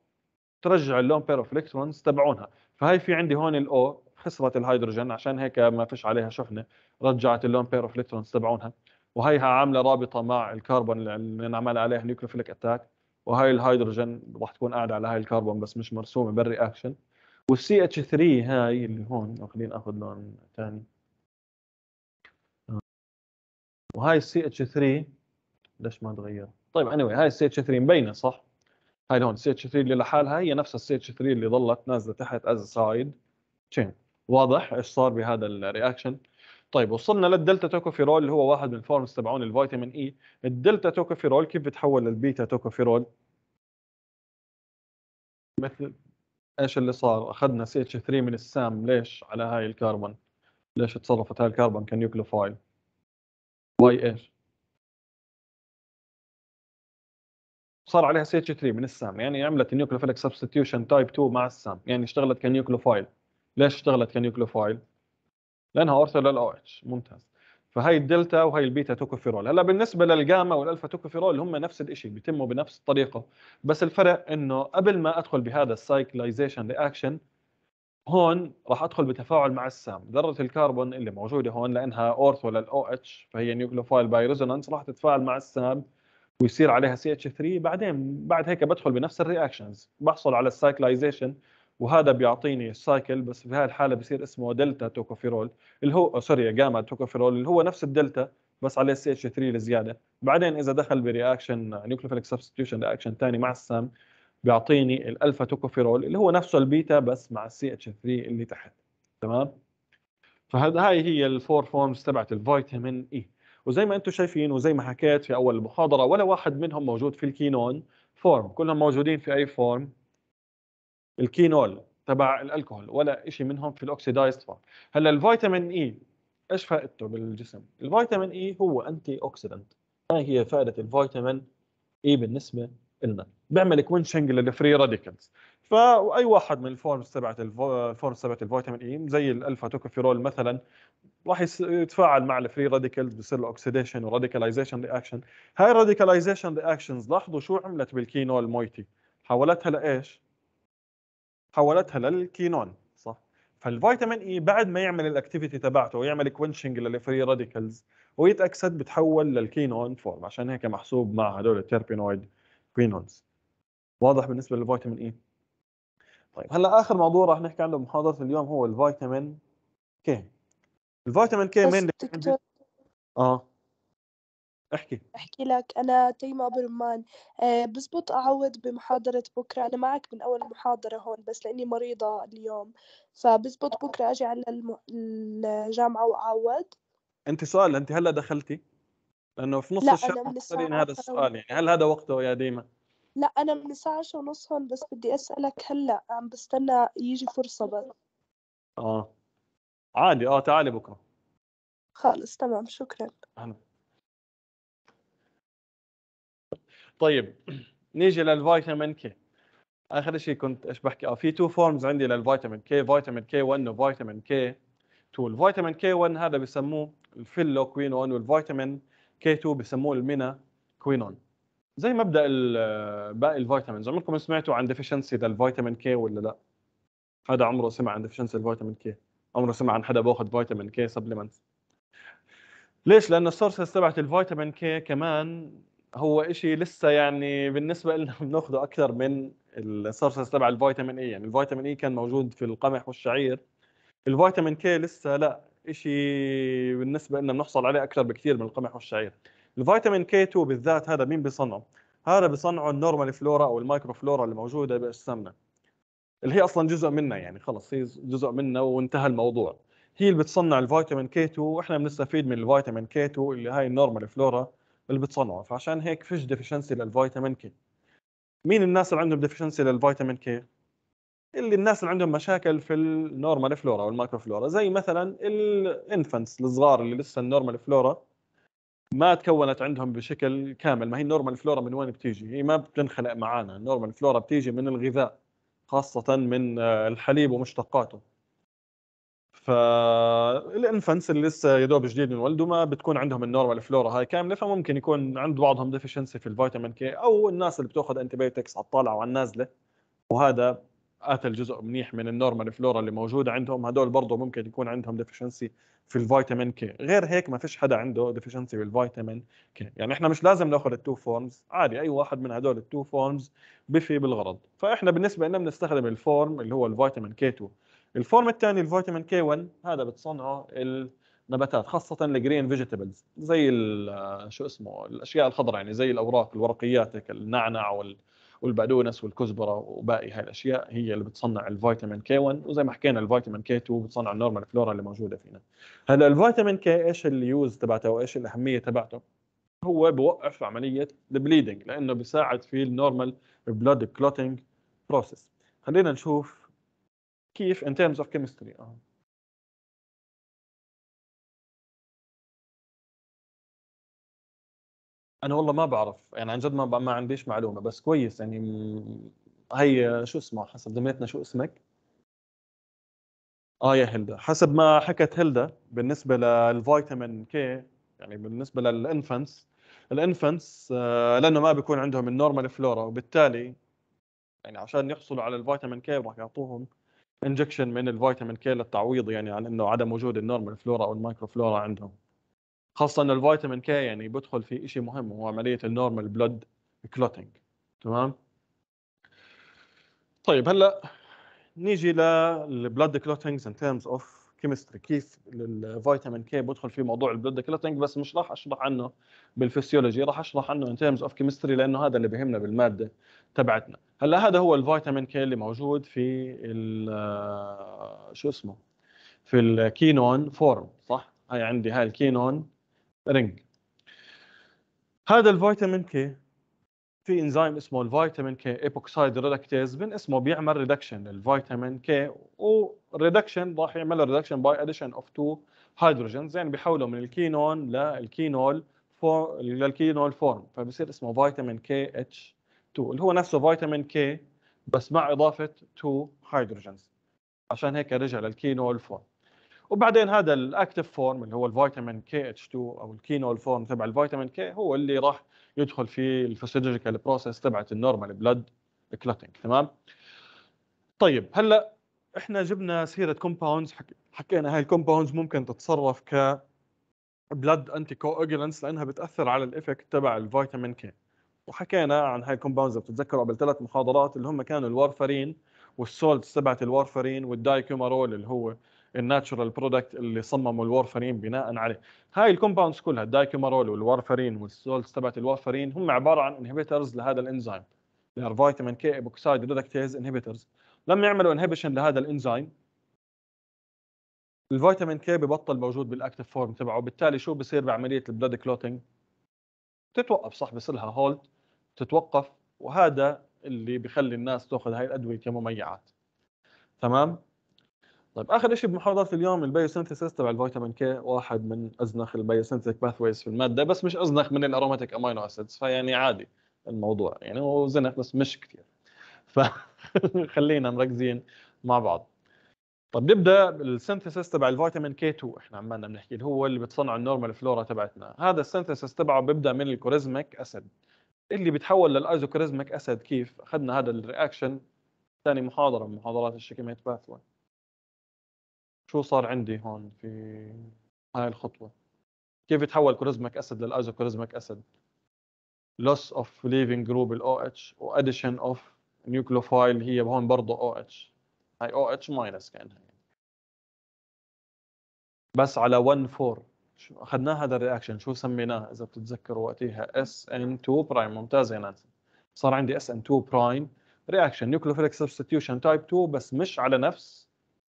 ترجع اللون بير اوف الكترونز تبعونها فهي في عندي هون الاو خسرت الهيدروجين عشان هيك ما فيش عليها شحنه رجعت اللون بير اوف الكترونز تبعونها وهيها عامله رابطه مع الكربون اللي انعمل عليها نيوكليوفيليك اتاك وهي الهيدروجين راح تكون قاعده على هاي الكربون بس مش مرسومه بالرياكشن والسي اتش 3 هاي اللي هون خليني اخذ لون ثاني وهاي السي اتش 3 ليش ما تغير؟ طيب anyway هاي السي اتش 3 مبينه صح؟ هاي هون السي اتش 3 اللي لحالها هي نفس السي اتش 3 اللي ظلت نازله تحت از سايد تشين واضح ايش صار بهذا الرياكشن طيب وصلنا للدلتا توكوفيرول اللي هو واحد من الفورمز تبعون الفيتامين اي e. الدلتا توكوفيرول كيف بتحول للبيتا توكوفيرول مثل ايش اللي صار اخذنا سي اتش 3 من السام ليش على هاي الكربون ليش تصرفت هاي الكربون كنيوكليوفايل واي ايش صار عليها سي اتش 3 من السام يعني عملت نيوكليوفيلك سبستيوشن تايب 2 مع السام يعني اشتغلت كنيوكلوفايل ليش اشتغلت كنيوكلوفايل؟ لانها اورثو لل او اتش ممتاز فهي الدلتا وهي البيتا توكوفيرول هلا بالنسبه للجاما والالفا توكوفيرول هم نفس الشيء بيتموا بنفس الطريقه بس الفرق انه قبل ما ادخل بهذا السايكلايزيشن رياكشن هون راح ادخل بتفاعل مع السام ذره الكربون اللي موجوده هون لانها اورثو للاو اتش فهي نيوكلوفايل باي ريزونانس راح تتفاعل مع السام ويصير عليها سي اتش 3 بعدين بعد هيك بدخل بنفس الرياكشنز بحصل على السايكلايزيشن وهذا بيعطيني السايكل بس هاي الحاله بصير اسمه دلتا توكوفيرول اللي هو سوري oh جاما توكوفيرول اللي هو نفس الدلتا بس عليه سي اتش 3 لزياده بعدين اذا دخل برياكشن نيوكليوفيليك سبستيوشن رياكشن ثاني مع السام بيعطيني الالفا توكوفيرول اللي هو نفسه البيتا بس مع السي اتش 3 اللي تحت تمام فهذا هاي هي الفور فورمز تبعت الفيتامين اي e. وزي ما انتم شايفين وزي ما حكيت في اول المحاضره ولا واحد منهم موجود في الكينون فورم كلهم موجودين في اي فورم الكينول تبع الالكهول ولا شيء منهم في الاوكسيدايزد فورم هلا الفيتامين اي e، ايش فائدته بالجسم الفيتامين اي e هو انتي اوكسيدنت هاي هي فائده الفيتامين اي بالنسبه لنا بيعمل كوينشنج للفري راديكلز فاي واحد من الفورمز تبعت الفورمز تبعت الفيتامين اي e، زي الالفا توكوفيرول مثلا راح يتفاعل مع الفري راديكلز بصير له اوكسيديشن وراديكاليزيشن رياكشن هاي الراديكاليزيشن رياكشنز لاحظوا شو عملت بالكينول مويتي حولتها لايش حولتها للكينون صح فالفيتامين اي e بعد ما يعمل الاكتيفيتي تبعته ويعمل كوينشنج للفري راديكلز ويتاكسد بتحول للكينون فورم عشان هيك محسوب مع هدول التيربينويد كوينونز واضح بالنسبه للفيتامين اي e. طيب هلا اخر موضوع راح نحكي عنه بمحاضره اليوم هو الفيتامين كي الفيتامين كي مين اه احكي احكي لك انا تيما برمان أه بزبط اعوض بمحاضره بكره انا معك من اول المحاضره هون بس لاني مريضه اليوم فبزبط بكره اجي على الجامعه واعوض انت سؤال انت هلا دخلتي لانه في نص لا الشهر محتارين هذا السؤال يعني هل هذا وقته يا ديما؟ لا انا من الساعه 10 ونص هون بس بدي اسالك هلا عم بستنى يجي فرصه بس اه عادي اه تعالي بكره خالص تمام شكرا أنا. طيب [clears throat] نيجي للفيتامين كي اخر شيء كنت ايش بحكي اه في تو فورمز عندي للفيتامين كي فيتامين كي 1 وفيتامين كي 2 الفيتامين كي 1 هذا بسموه الفيلوكوينون والفيتامين كي 2 بسموه المينا كوينون زي مبدا باقي الفيتامينز عمركم سمعتوا عن ديفيشنسي للفيتامين كي ولا لا هذا عمره سمع عن ديفيشنسي الفيتامين كي عمره سمع عن حدا باخذ فيتامين كي سبلمنت ليش لانه السورسز تبعت الفيتامين كي كمان هو شيء لسه يعني بالنسبه لنا [laughs] بناخذه اكثر من السورسز تبع الفيتامين اي e. يعني الفيتامين اي e كان موجود في القمح والشعير الفيتامين كي لسه لا شيء بالنسبه لنا بنحصل عليه اكثر بكثير من القمح والشعير الفيتامين كي 2 بالذات هذا مين بيصنعه هذا بيصنعه النورمال فلورا او المايكرو فلورا اللي موجوده باجسامنا اللي هي اصلا جزء منا يعني خلص هي جزء منا وانتهى الموضوع هي اللي بتصنع الفيتامين كي 2 واحنا بنستفيد من الفيتامين كي 2 اللي هاي النورمال فلورا اللي بتصنعه فعشان هيك فيش ديفشنسي للفيتامين كي مين الناس اللي عندهم ديفشنسي للفيتامين كي اللي الناس اللي عندهم مشاكل في النورمال فلورا والمايكرو فلورا زي مثلا الانفنتس الصغار اللي لسه النورمال فلورا ما تكونت عندهم بشكل كامل ما هي النورمال فلورا من وين بتيجي هي ما بتنخلق معانا النورمال فلورا بتيجي من الغذاء خاصة من آه، الحليب ومشتقاته فالانفنتس اللي لسه يا دوب جديد ولده ما بتكون عندهم النورمال فلورا هاي كامله فممكن يكون عند بعضهم ديفشنسي في الفيتامين كي او الناس اللي بتاخذ انتي بايوتكس على الطالعه وعلى النازله وهذا قاتل جزء منيح من النورمال فلورا اللي موجوده عندهم هدول برضه ممكن يكون عندهم ديفشنسي في الفيتامين كي غير هيك ما فيش حدا عنده ديفشنسي بالفيتامين كي يعني احنا مش لازم ناخذ التو فورمز عادي اي واحد من هدول التو فورمز بفي بالغرض فاحنا بالنسبه لنا بنستخدم الفورم اللي هو الفيتامين كي 2 الفورم الثاني الفيتامين كي 1 هذا بتصنعه النباتات خاصه الجرين فيجيتابلز زي آه، شو اسمه الاشياء الخضراء يعني زي الاوراق الورقيات هيك النعنع وال والبقدونس والكزبره وباقي هاي الاشياء هي اللي بتصنع الفيتامين كي 1 وزي ما حكينا الفيتامين كي 2 بتصنع النورمال فلورا اللي موجوده فينا هلا الفيتامين كي ايش اليوز تبعته وايش الاهميه تبعته هو بوقف عمليه البليدنج لانه بيساعد في النورمال بلاد كلوتينج بروسيس خلينا نشوف كيف ان تيرمز اوف كيمستري انا والله ما بعرف يعني عن جد ما ما عنديش معلومه بس كويس يعني هي شو اسمه حسب دميتنا شو اسمك اه يا هلدا حسب ما حكت هلدا بالنسبه للفيتامين كي يعني بالنسبه للانفنتس الانفنتس آه لانه ما بيكون عندهم النورمال فلورا وبالتالي يعني عشان يحصلوا على الفيتامين كي راح يعطوهم انجكشن من الفيتامين كي للتعويض يعني عن انه عدم وجود النورمال فلورا او المايكرو فلورا عندهم خاصه ان الفيتامين كي يعني بدخل في شيء مهم هو عمليه النورمال بلود كلوتنج تمام طيب هلا نيجي للبلود كلوتنجز ان تيرمز اوف كيمستري كيف الفيتامين كي بدخل في موضوع البلود كلوتنج بس مش راح اشرح عنه بالفسيولوجي راح اشرح عنه ان تيرمز اوف كيمستري لانه هذا اللي بهمنا بالماده تبعتنا هلا هذا هو الفيتامين كي اللي موجود في شو اسمه في الكينون فورم صح هاي عندي هاي الكينون رينج هذا الفيتامين كي في انزيم اسمه الفيتامين كي ايبوكسايد ريدكتيز من اسمه بيعمل ريدكشن للفيتامين كي وريدكشن راح يعمل ريدكشن باي اديشن اوف تو هيدروجينز يعني بيحوله من الكينون للكينول فور للكينول فورم فبصير اسمه فيتامين كي اتش 2 اللي هو نفسه فيتامين كي بس مع اضافه 2 هيدروجينز عشان هيك رجع للكينول فورم وبعدين هذا الاكتف فورم اللي هو الفيتامين كي اتش 2 او الكينول فورم تبع الفيتامين كي هو اللي راح يدخل في الفسيولوجيكال بروسيس تبعت النورمال بلاد كلوتنج تمام طيب هلا احنا جبنا سيره كومباوندز حكينا هاي الكومباوندز ممكن تتصرف ك بلاد انتي كوجلانس لانها بتاثر على الافكت تبع الفيتامين كي وحكينا عن هاي الكومباوندز بتتذكروا قبل ثلاث محاضرات اللي هم كانوا الوارفرين والسولتس تبعت الوارفرين والدايكومارول اللي هو الناتشرال برودكت اللي صمموا الورفرين بناء عليه هاي الكومباوندز كلها الدايكومارول والورفرين والسولتس تبعت الورفرين هم عباره عن انهبيترز لهذا الانزيم they فيتامين كي ابوكسايد ريدكتيز انهبيترز لما يعملوا انهبيشن لهذا الانزيم الفيتامين كي ببطل موجود بالاكتف فورم تبعه بالتالي شو بصير بعمليه البلاد كلوتينج تتوقف صح بصير لها هولد تتوقف وهذا اللي بخلي الناس تاخذ هاي الادويه كمميعات تمام طيب اخر شيء بمحاضره اليوم البيوسينثيسيس تبع الفيتامين كي واحد من ازنخ البيوسينثيك باثويز في الماده بس مش ازنخ من الاروماتيك امينو اسيدز فيعني عادي الموضوع يعني هو زنخ بس مش كثير فخلينا [laughs] مركزين مع بعض طب نبدا السنتسيس تبع الفيتامين كي 2 احنا عمالنا بنحكي اللي هو اللي بتصنع النورمال فلورا تبعتنا هذا السنتسيس تبعه بيبدا من الكوريزميك اسيد اللي بيتحول للايزوكوريزميك اسيد كيف اخذنا هذا الرياكشن ثاني محاضره من محاضرات الشيكيميت باثوي شو صار عندي هون في هاي الخطوه كيف يتحول كوريزمك اسيد كوريزمك اسيد loss of leaving group ال OH و addition of nucleophile هي هون برضه OH هاي OH ماينس كانها يعني بس على 1 4 اخذنا هذا الرياكشن شو سميناه اذا بتتذكروا وقتها SN2 برايم ممتاز يا ناس صار عندي SN2 برايم رياكشن نيوكليوفيليك سبستيوشن تايب 2 بس مش على نفس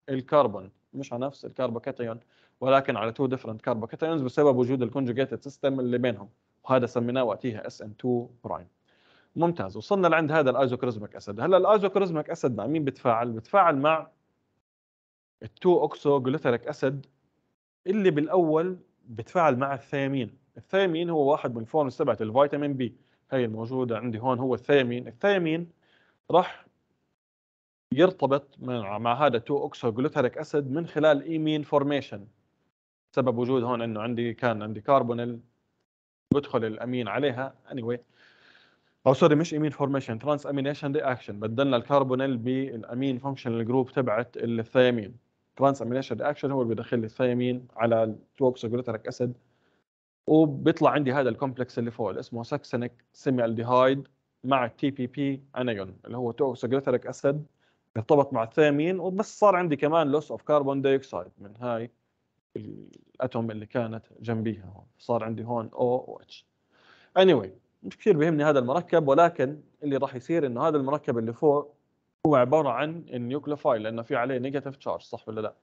الكربون مش على نفس الكاربوكاتيون ولكن على تو ديفرنت كاربوكاتيونز بسبب وجود الكونجوجيتد سيستم اللي بينهم وهذا سميناه وقتها اس ان 2 برايم ممتاز وصلنا لعند هذا الايزوكريزميك اسيد هلا الايزوكريزميك اسيد مع مين بتفاعل بتفاعل مع التو اوكسو جلوتريك اسيد اللي بالاول بتفاعل مع الثيامين الثيامين هو واحد من الفورمز تبعت الفيتامين بي هي الموجوده عندي هون هو الثيامين الثيامين راح يرتبط مع هذا 2 اوكسو اسيد من خلال ايمين فورميشن سبب وجود هون انه عندي كان عندي كاربونيل بدخل الامين عليها اني anyway. او سوري مش امين فورميشن ترانس امينيشن رياكشن بدلنا الكربونيل بالامين فانكشنال جروب تبعت الثيامين ترانس امينيشن رياكشن هو اللي بدخل الثيامين على التوكسوجلوتريك اسيد وبيطلع عندي هذا الكومبلكس اللي فوق اللي اسمه سكسنك سيمي الديهايد مع تي بي بي انايون اللي هو توكسوجلوتريك اسيد ارتبط مع الثيامين وبس صار عندي كمان لوس اوف كربون دايوكسيد من هاي الاتوم اللي كانت جنبيها هون صار عندي هون او او اتش anyway مش كثير بيهمني هذا المركب ولكن اللي راح يصير انه هذا المركب اللي فوق هو عباره عن النيوكليوفايل لانه في عليه نيجاتيف تشارج صح ولا لا؟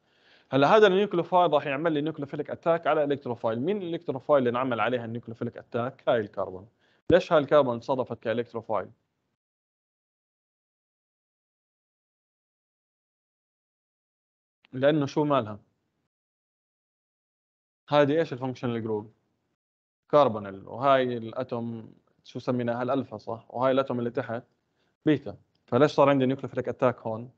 هلا هذا النيوكليوفايل راح يعمل لي نيوكليوفيليك اتاك على الكتروفايل، مين الالكتروفايل اللي انعمل عليها النيوكليوفيليك اتاك؟ هاي الكربون. ليش هاي الكربون صدفت كالكتروفايل؟ لانه شو مالها هذه ايش الفانكشنال جروب كاربونيل وهاي الاتوم شو سميناها الالفا صح وهاي الاتوم اللي تحت بيتا فليش صار عندي نيوكليفريك اتاك هون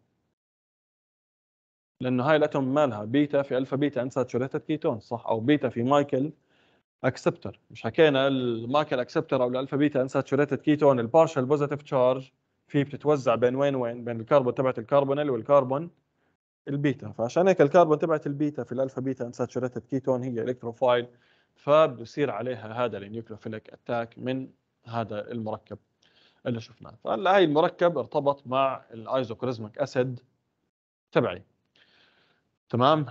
لانه هاي الاتوم مالها بيتا في الفا بيتا انساتشوريتد كيتون صح او بيتا في مايكل اكسبتر مش حكينا المايكل اكسبتر او الالفا بيتا انساتشوريتد كيتون البارشل بوزيتيف تشارج في بتتوزع بين وين وين بين الكربون تبعت الكربونيل والكربون البيتا فعشان هيك الكربون تبعت البيتا في الالفا بيتا انساتشوريتد كيتون هي الكتروفايل فبصير عليها هذا النيوكليوفيليك اتاك من هذا المركب اللي شفناه فهلا هاي المركب ارتبط مع الايزوكوريزميك اسيد تبعي تمام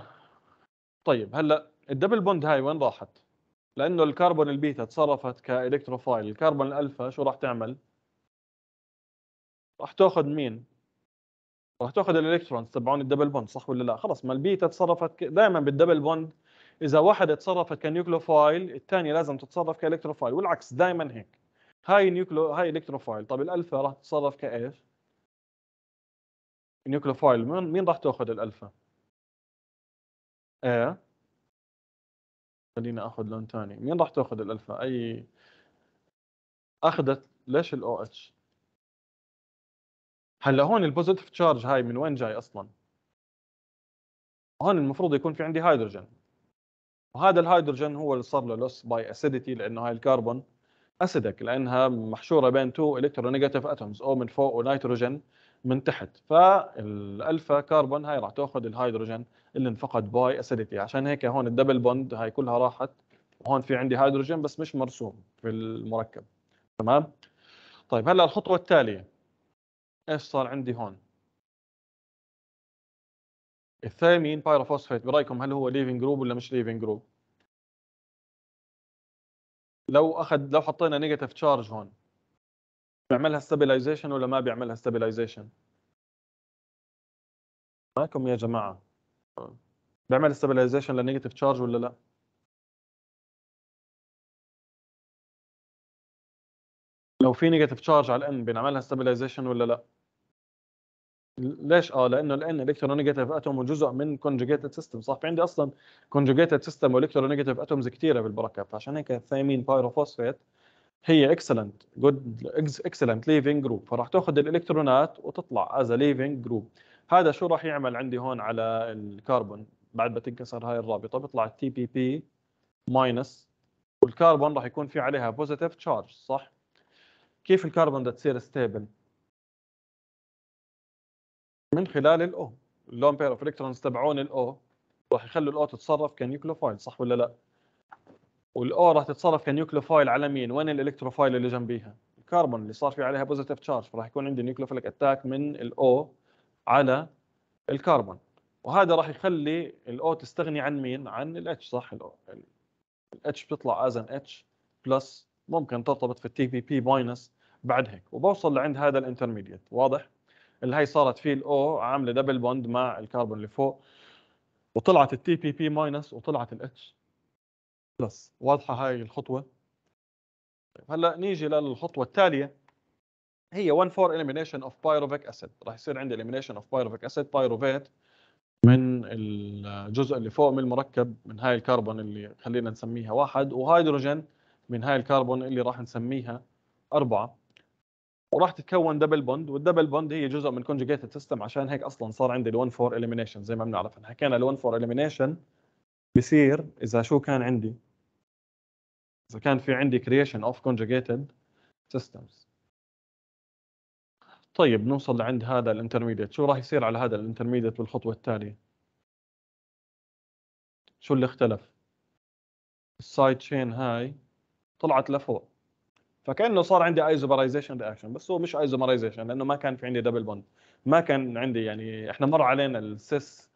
طيب هلا الدبل بوند هاي وين راحت لانه الكربون البيتا تصرفت كالكتروفايل الكربون الالفا شو راح تعمل راح تاخذ مين راح تاخذ الالكترونز تبعون الدبل بوند صح ولا لا خلص ما البيتا تصرفت دائما بالدبل بوند اذا واحده تصرفت كنيوكلوفايل الثانيه لازم تتصرف كالكتروفايل والعكس دائما هيك هاي نيوكلو هاي الكتروفايل طب الالفا راح تتصرف كايش نيوكلوفايل مين مين راح تاخذ الالفا ايه خليني اخذ لون ثاني مين راح تاخذ الالفا اي اخذت ليش الاو اتش هلا هون البوزيتيف تشارج هاي من وين جاي اصلا؟ هون المفروض يكون في عندي هيدروجين وهذا الهيدروجين هو اللي صار له لوس باي اسيديتي لانه هاي الكربون اسيدك لانها محشوره بين تو الكترونيجاتيف اتومز او من فوق ونيتروجين من تحت فالالفا كربون هاي راح تاخذ الهيدروجين اللي انفقد باي اسيديتي عشان هيك هون الدبل بوند هاي كلها راحت وهون في عندي هيدروجين بس مش مرسوم في المركب تمام طيب هلا الخطوه التاليه ايش صار عندي هون الثيامين بايروفوسفيت برايكم هل هو ليفنج جروب ولا مش ليفنج جروب لو اخذ لو حطينا نيجاتيف تشارج هون بيعملها ستابلايزيشن ولا ما بيعملها ستابلايزيشن معكم يا جماعه بيعمل ستابلايزيشن للنيجاتيف تشارج ولا لا لو في نيجاتيف تشارج على الان بنعملها ستابلايزيشن ولا لا ليش اه لانه لان الكترونيجاتيف اتوم جزء من كونجوجيتد سيستم صح في عندي اصلا كونجوجيتد سيستم والكترونيجاتيف اتومز كثيره بالبركه فعشان هيك الثيامين بايروفوسفيت هي اكسلنت جود اكسلنت ليفنج جروب فراح تاخذ الالكترونات وتطلع از ليفنج جروب هذا شو راح يعمل عندي هون على الكربون بعد ما تنكسر هاي الرابطه بيطلع تي بي بي ماينس والكربون راح يكون في عليها بوزيتيف تشارج صح كيف الكربون بدها تصير ستيبل من خلال الاو اللون بير اوف الكترونز تبعون الاو راح يخلوا الاو تتصرف كنيوكلوفايل صح ولا لا؟ والاو راح تتصرف كنيوكلوفايل على مين؟ وين الالكتروفايل اللي جنبيها؟ الكربون اللي صار في عليها بوزيتيف تشارج فراح يكون عندي نيوكلوفيلك اتاك من الاو على الكربون وهذا راح يخلي الاو تستغني عن مين؟ عن الاتش صح الاتش بتطلع از ان اتش بلس ممكن ترتبط في التي بي بي ماينس بعد هيك وبوصل لعند هذا الانترميديت واضح؟ اللي هي صارت فيه الاو عامله دبل بوند مع الكربون اللي فوق وطلعت التي بي بي ماينس وطلعت الاتش بلس واضحه هاي الخطوه طيب هلا نيجي للخطوه التاليه هي 1 4 elimination of pyruvic acid راح يصير عندي elimination of pyruvic acid بايروفيت من الجزء اللي فوق من المركب من هاي الكربون اللي خلينا نسميها واحد وهيدروجين من هاي الكربون اللي راح نسميها أربعة وراح تتكون دبل بوند والدبل بوند هي جزء من كونجيجيتد سيستم عشان هيك اصلا صار عندي ال1 4 اليمينيشن زي ما بنعرف احنا حكينا ال1 4 اليمينيشن بصير اذا شو كان عندي اذا كان في عندي كرييشن اوف كونجيجيتد سيستمز طيب نوصل لعند هذا الانترميديت شو راح يصير على هذا الانترميديت بالخطوه التاليه شو اللي اختلف السايد تشين هاي طلعت لفوق فكانه صار عندي ايزوبرايزيشن رياكشن بس هو مش ايزومرايزيشن لانه ما كان في عندي دبل بوند ما كان عندي يعني احنا مر علينا السيس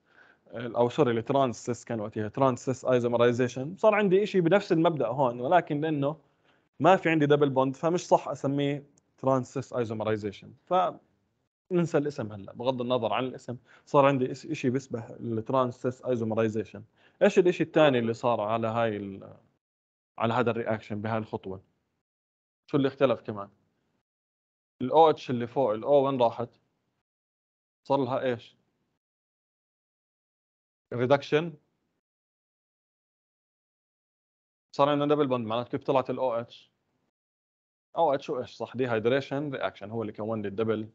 او سوري الترانس سيس كان وقتها ترانس سيس ايزومرايزيشن صار عندي شيء بنفس المبدا هون ولكن لانه ما في عندي دبل بوند فمش صح اسميه ترانس سيس ايزومرايزيشن ف ننسى الاسم هلا بغض النظر عن الاسم صار عندي شيء بيشبه الترانس سيس ايزومرايزيشن ايش الشيء الثاني اللي صار على هاي على هذا الرياكشن بهاي الخطوه شو اللي اختلف كمان الاو اتش اللي فوق الاو وين راحت صار لها ايش ريدكشن صار عندنا دبل بوند معناته كيف طلعت الاو اتش او اتش او اتش صح دي هايدريشن رياكشن هو اللي كون لي الدبل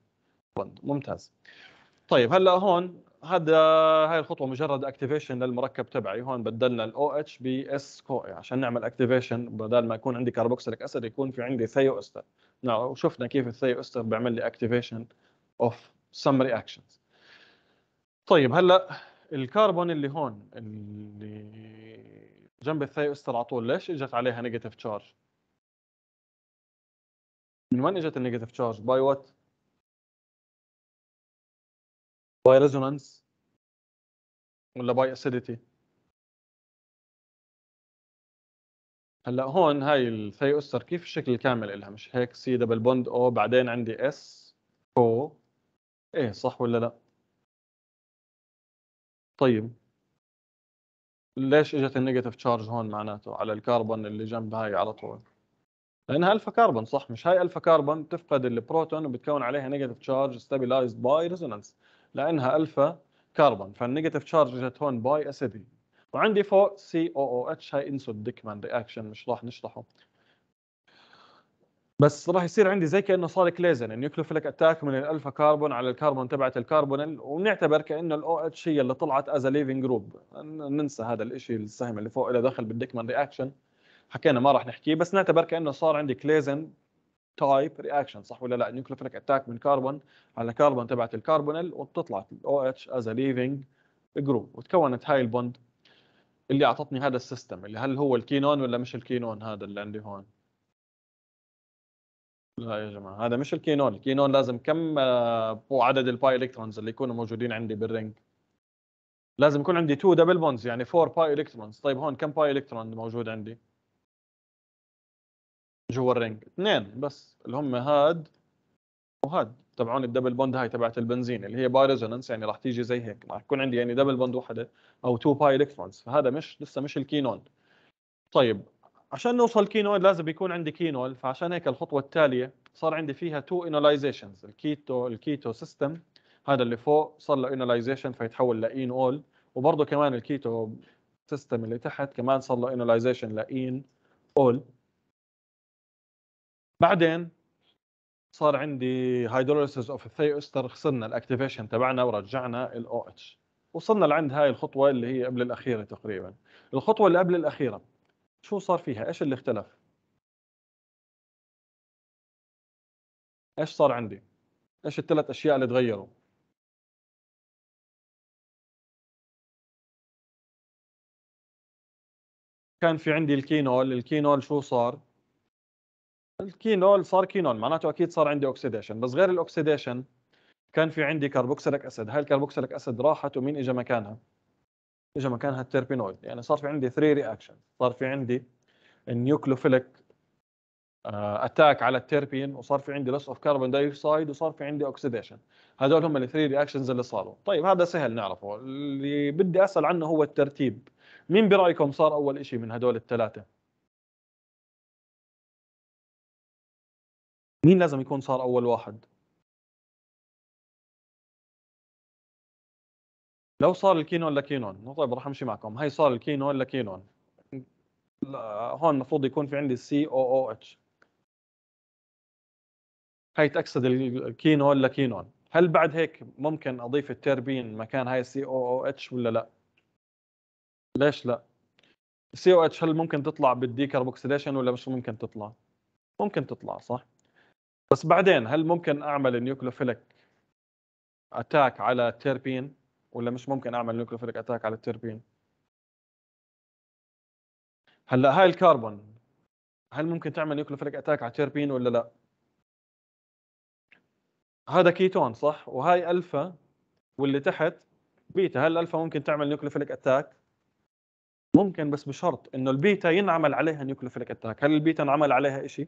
بوند ممتاز طيب هلا هون هذا هاي الخطوه مجرد اكتيفيشن للمركب تبعي هون بدلنا الاو اتش بي اس كو عشان نعمل اكتيفيشن بدل ما يكون عندي كاربوكسيليك اسيد يكون في عندي ثيو استر وشفنا كيف الثيو استر بيعمل لي اكتيفيشن اوف سم رياكشنز طيب هلا الكربون اللي هون اللي جنب الثيو استر على طول ليش اجت عليها نيجاتيف تشارج من وين اجت النيجاتيف تشارج باي وات باي ريزونانس ولا باي اسيديتي هلا هون هاي الثيوستر كيف الشكل الكامل لها مش هيك سي دبل بوند او بعدين عندي اس او ايه صح ولا لا طيب ليش اجت النيجاتيف تشارج هون معناته على الكربون اللي جنب هاي على طول لانها الفا كربون صح مش هاي الفا كربون بتفقد البروتون وبتكون عليها نيجاتيف تشارج ستابلايزد باي ريزونانس لانها الفا كربون فالنيجاتيف تشارج اجت هون باي اسيدي وعندي فوق سي او او اتش هاي انسو الديكمان رياكشن مش راح نشرحه بس راح يصير عندي زي كانه صار كليزن النيوكليوفيلك يعني اتاك من الالفا كربون على الكربون تبعت الكربونيل وبنعتبر كانه الاو اتش هي اللي طلعت از ليفنج جروب ننسى هذا الشيء السهم اللي فوق له دخل بالديكمان رياكشن حكينا ما راح نحكيه بس نعتبر كانه صار عندي كليزن تايب رياكشن صح ولا لا النيوكليوفيلك اتاك من كربون على كربون تبعت الكربونيل وبتطلع الاو اتش از ليفنج جروب وتكونت هاي البوند اللي اعطتني هذا السيستم اللي هل هو الكينون ولا مش الكينون هذا اللي عندي هون لا يا جماعه هذا مش الكينون الكينون لازم كم آه، عدد الباي الكترونز اللي يكونوا موجودين عندي بالرينج لازم يكون عندي 2 دبل بونز يعني 4 باي الكترونز طيب هون كم باي الكترون موجود عندي جوا الرينج اثنين بس اللي هم هاد وهاد تبعون الدبل بوند هاي تبعت البنزين اللي هي باي ريزونانس يعني راح تيجي زي هيك راح يكون عندي يعني دبل بوند وحده او تو باي الكترونز فهذا مش لسه مش الكينون طيب عشان نوصل كينول لازم يكون عندي كينول فعشان هيك الخطوه التاليه صار عندي فيها تو انولايزيشنز الكيتو الكيتو سيستم هذا اللي فوق صار له انولايزيشن فيتحول لاين اول وبرضه كمان الكيتو سيستم اللي تحت كمان صار له انولايزيشن لاين اول بعدين صار عندي هايدروليسز اوف الثيوستر خسرنا الاكتيفيشن تبعنا ورجعنا الاو اتش وصلنا لعند هاي الخطوه اللي هي قبل الاخيره تقريبا الخطوه اللي قبل الاخيره شو صار فيها ايش اللي اختلف ايش صار عندي ايش الثلاث اشياء اللي تغيروا كان في عندي الكينول الكينول شو صار الكينول صار كينول معناته اكيد صار عندي اوكسيديشن بس غير الاوكسيديشن كان في عندي كربوكسيلك اسيد هاي الكربوكسيلك اسيد راحت ومين اجى مكانها اجى مكانها التربينويد يعني صار في عندي 3 رياكشن صار في عندي النيوكلوفيليك اتاك آه، على التيربين وصار في عندي لوس اوف كربون دايوكسيد وصار في عندي اوكسيديشن هذول هم الثري رياكشنز اللي صاروا طيب هذا سهل نعرفه اللي بدي اسال عنه هو الترتيب مين برايكم صار اول شيء من هذول الثلاثه مين لازم يكون صار اول واحد لو صار الكينون لكينون طيب راح امشي معكم هي صار الكينون لكينون هون المفروض يكون في عندي سي او او اتش هي تاكسد الكينون لكينون هل بعد هيك ممكن اضيف التربين مكان هاي سي او او اتش ولا لا ليش لا السي او اتش هل ممكن تطلع بالديكربوكسيليشن ولا مش ممكن تطلع ممكن تطلع صح بس بعدين هل ممكن اعمل نيوكلوفيلك اتاك على تيربين ولا مش ممكن اعمل نيوكلوفيلك اتاك على التيربين هلا هاي الكربون هل ممكن تعمل نيوكلوفيلك اتاك على تيربين ولا لا هذا كيتون صح وهاي الفا واللي تحت بيتا هل الفا ممكن تعمل نيوكلوفيلك اتاك ممكن بس بشرط انه البيتا ينعمل عليها نيوكلوفيلك اتاك هل البيتا انعمل عليها شيء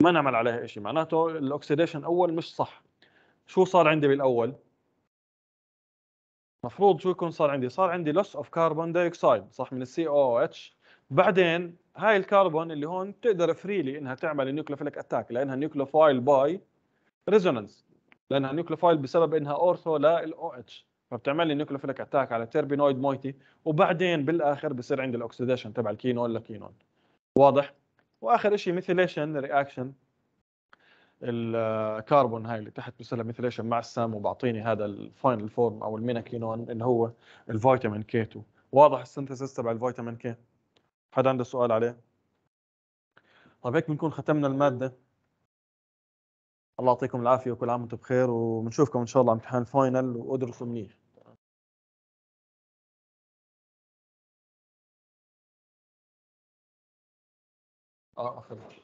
ما نعمل عليها شيء معناته الاكسديشن اول مش صح شو صار عندي بالاول مفروض شو يكون صار عندي صار عندي لوس اوف كربون دايوكسيد صح من السي او اتش بعدين هاي الكربون اللي هون بتقدر فريلي انها تعمل نيوكليوفيليك اتاك لانها نيوكليوفايل باي ريزونانس لانها نيوكليوفايل بسبب انها اورثو للاو اتش فبتعمل لي نيوكليوفيليك اتاك على تيربينويد مويتي وبعدين بالاخر بصير عندي الاكسيديشن تبع الكينول لكينول واضح واخر شيء ميثيليشن رياكشن الكربون هاي اللي تحت بيصير ميثيليشن مع السام وبعطيني هذا الفاينل فورم او الميناكينون اللي هو الفيتامين كي 2 واضح السنتسيس تبع الفيتامين كي حدا عنده سؤال عليه طيب هيك بنكون ختمنا الماده الله يعطيكم العافيه وكل عام وانتم بخير وبنشوفكم ان شاء الله امتحان فاينل وادرسوا منيح اه اخر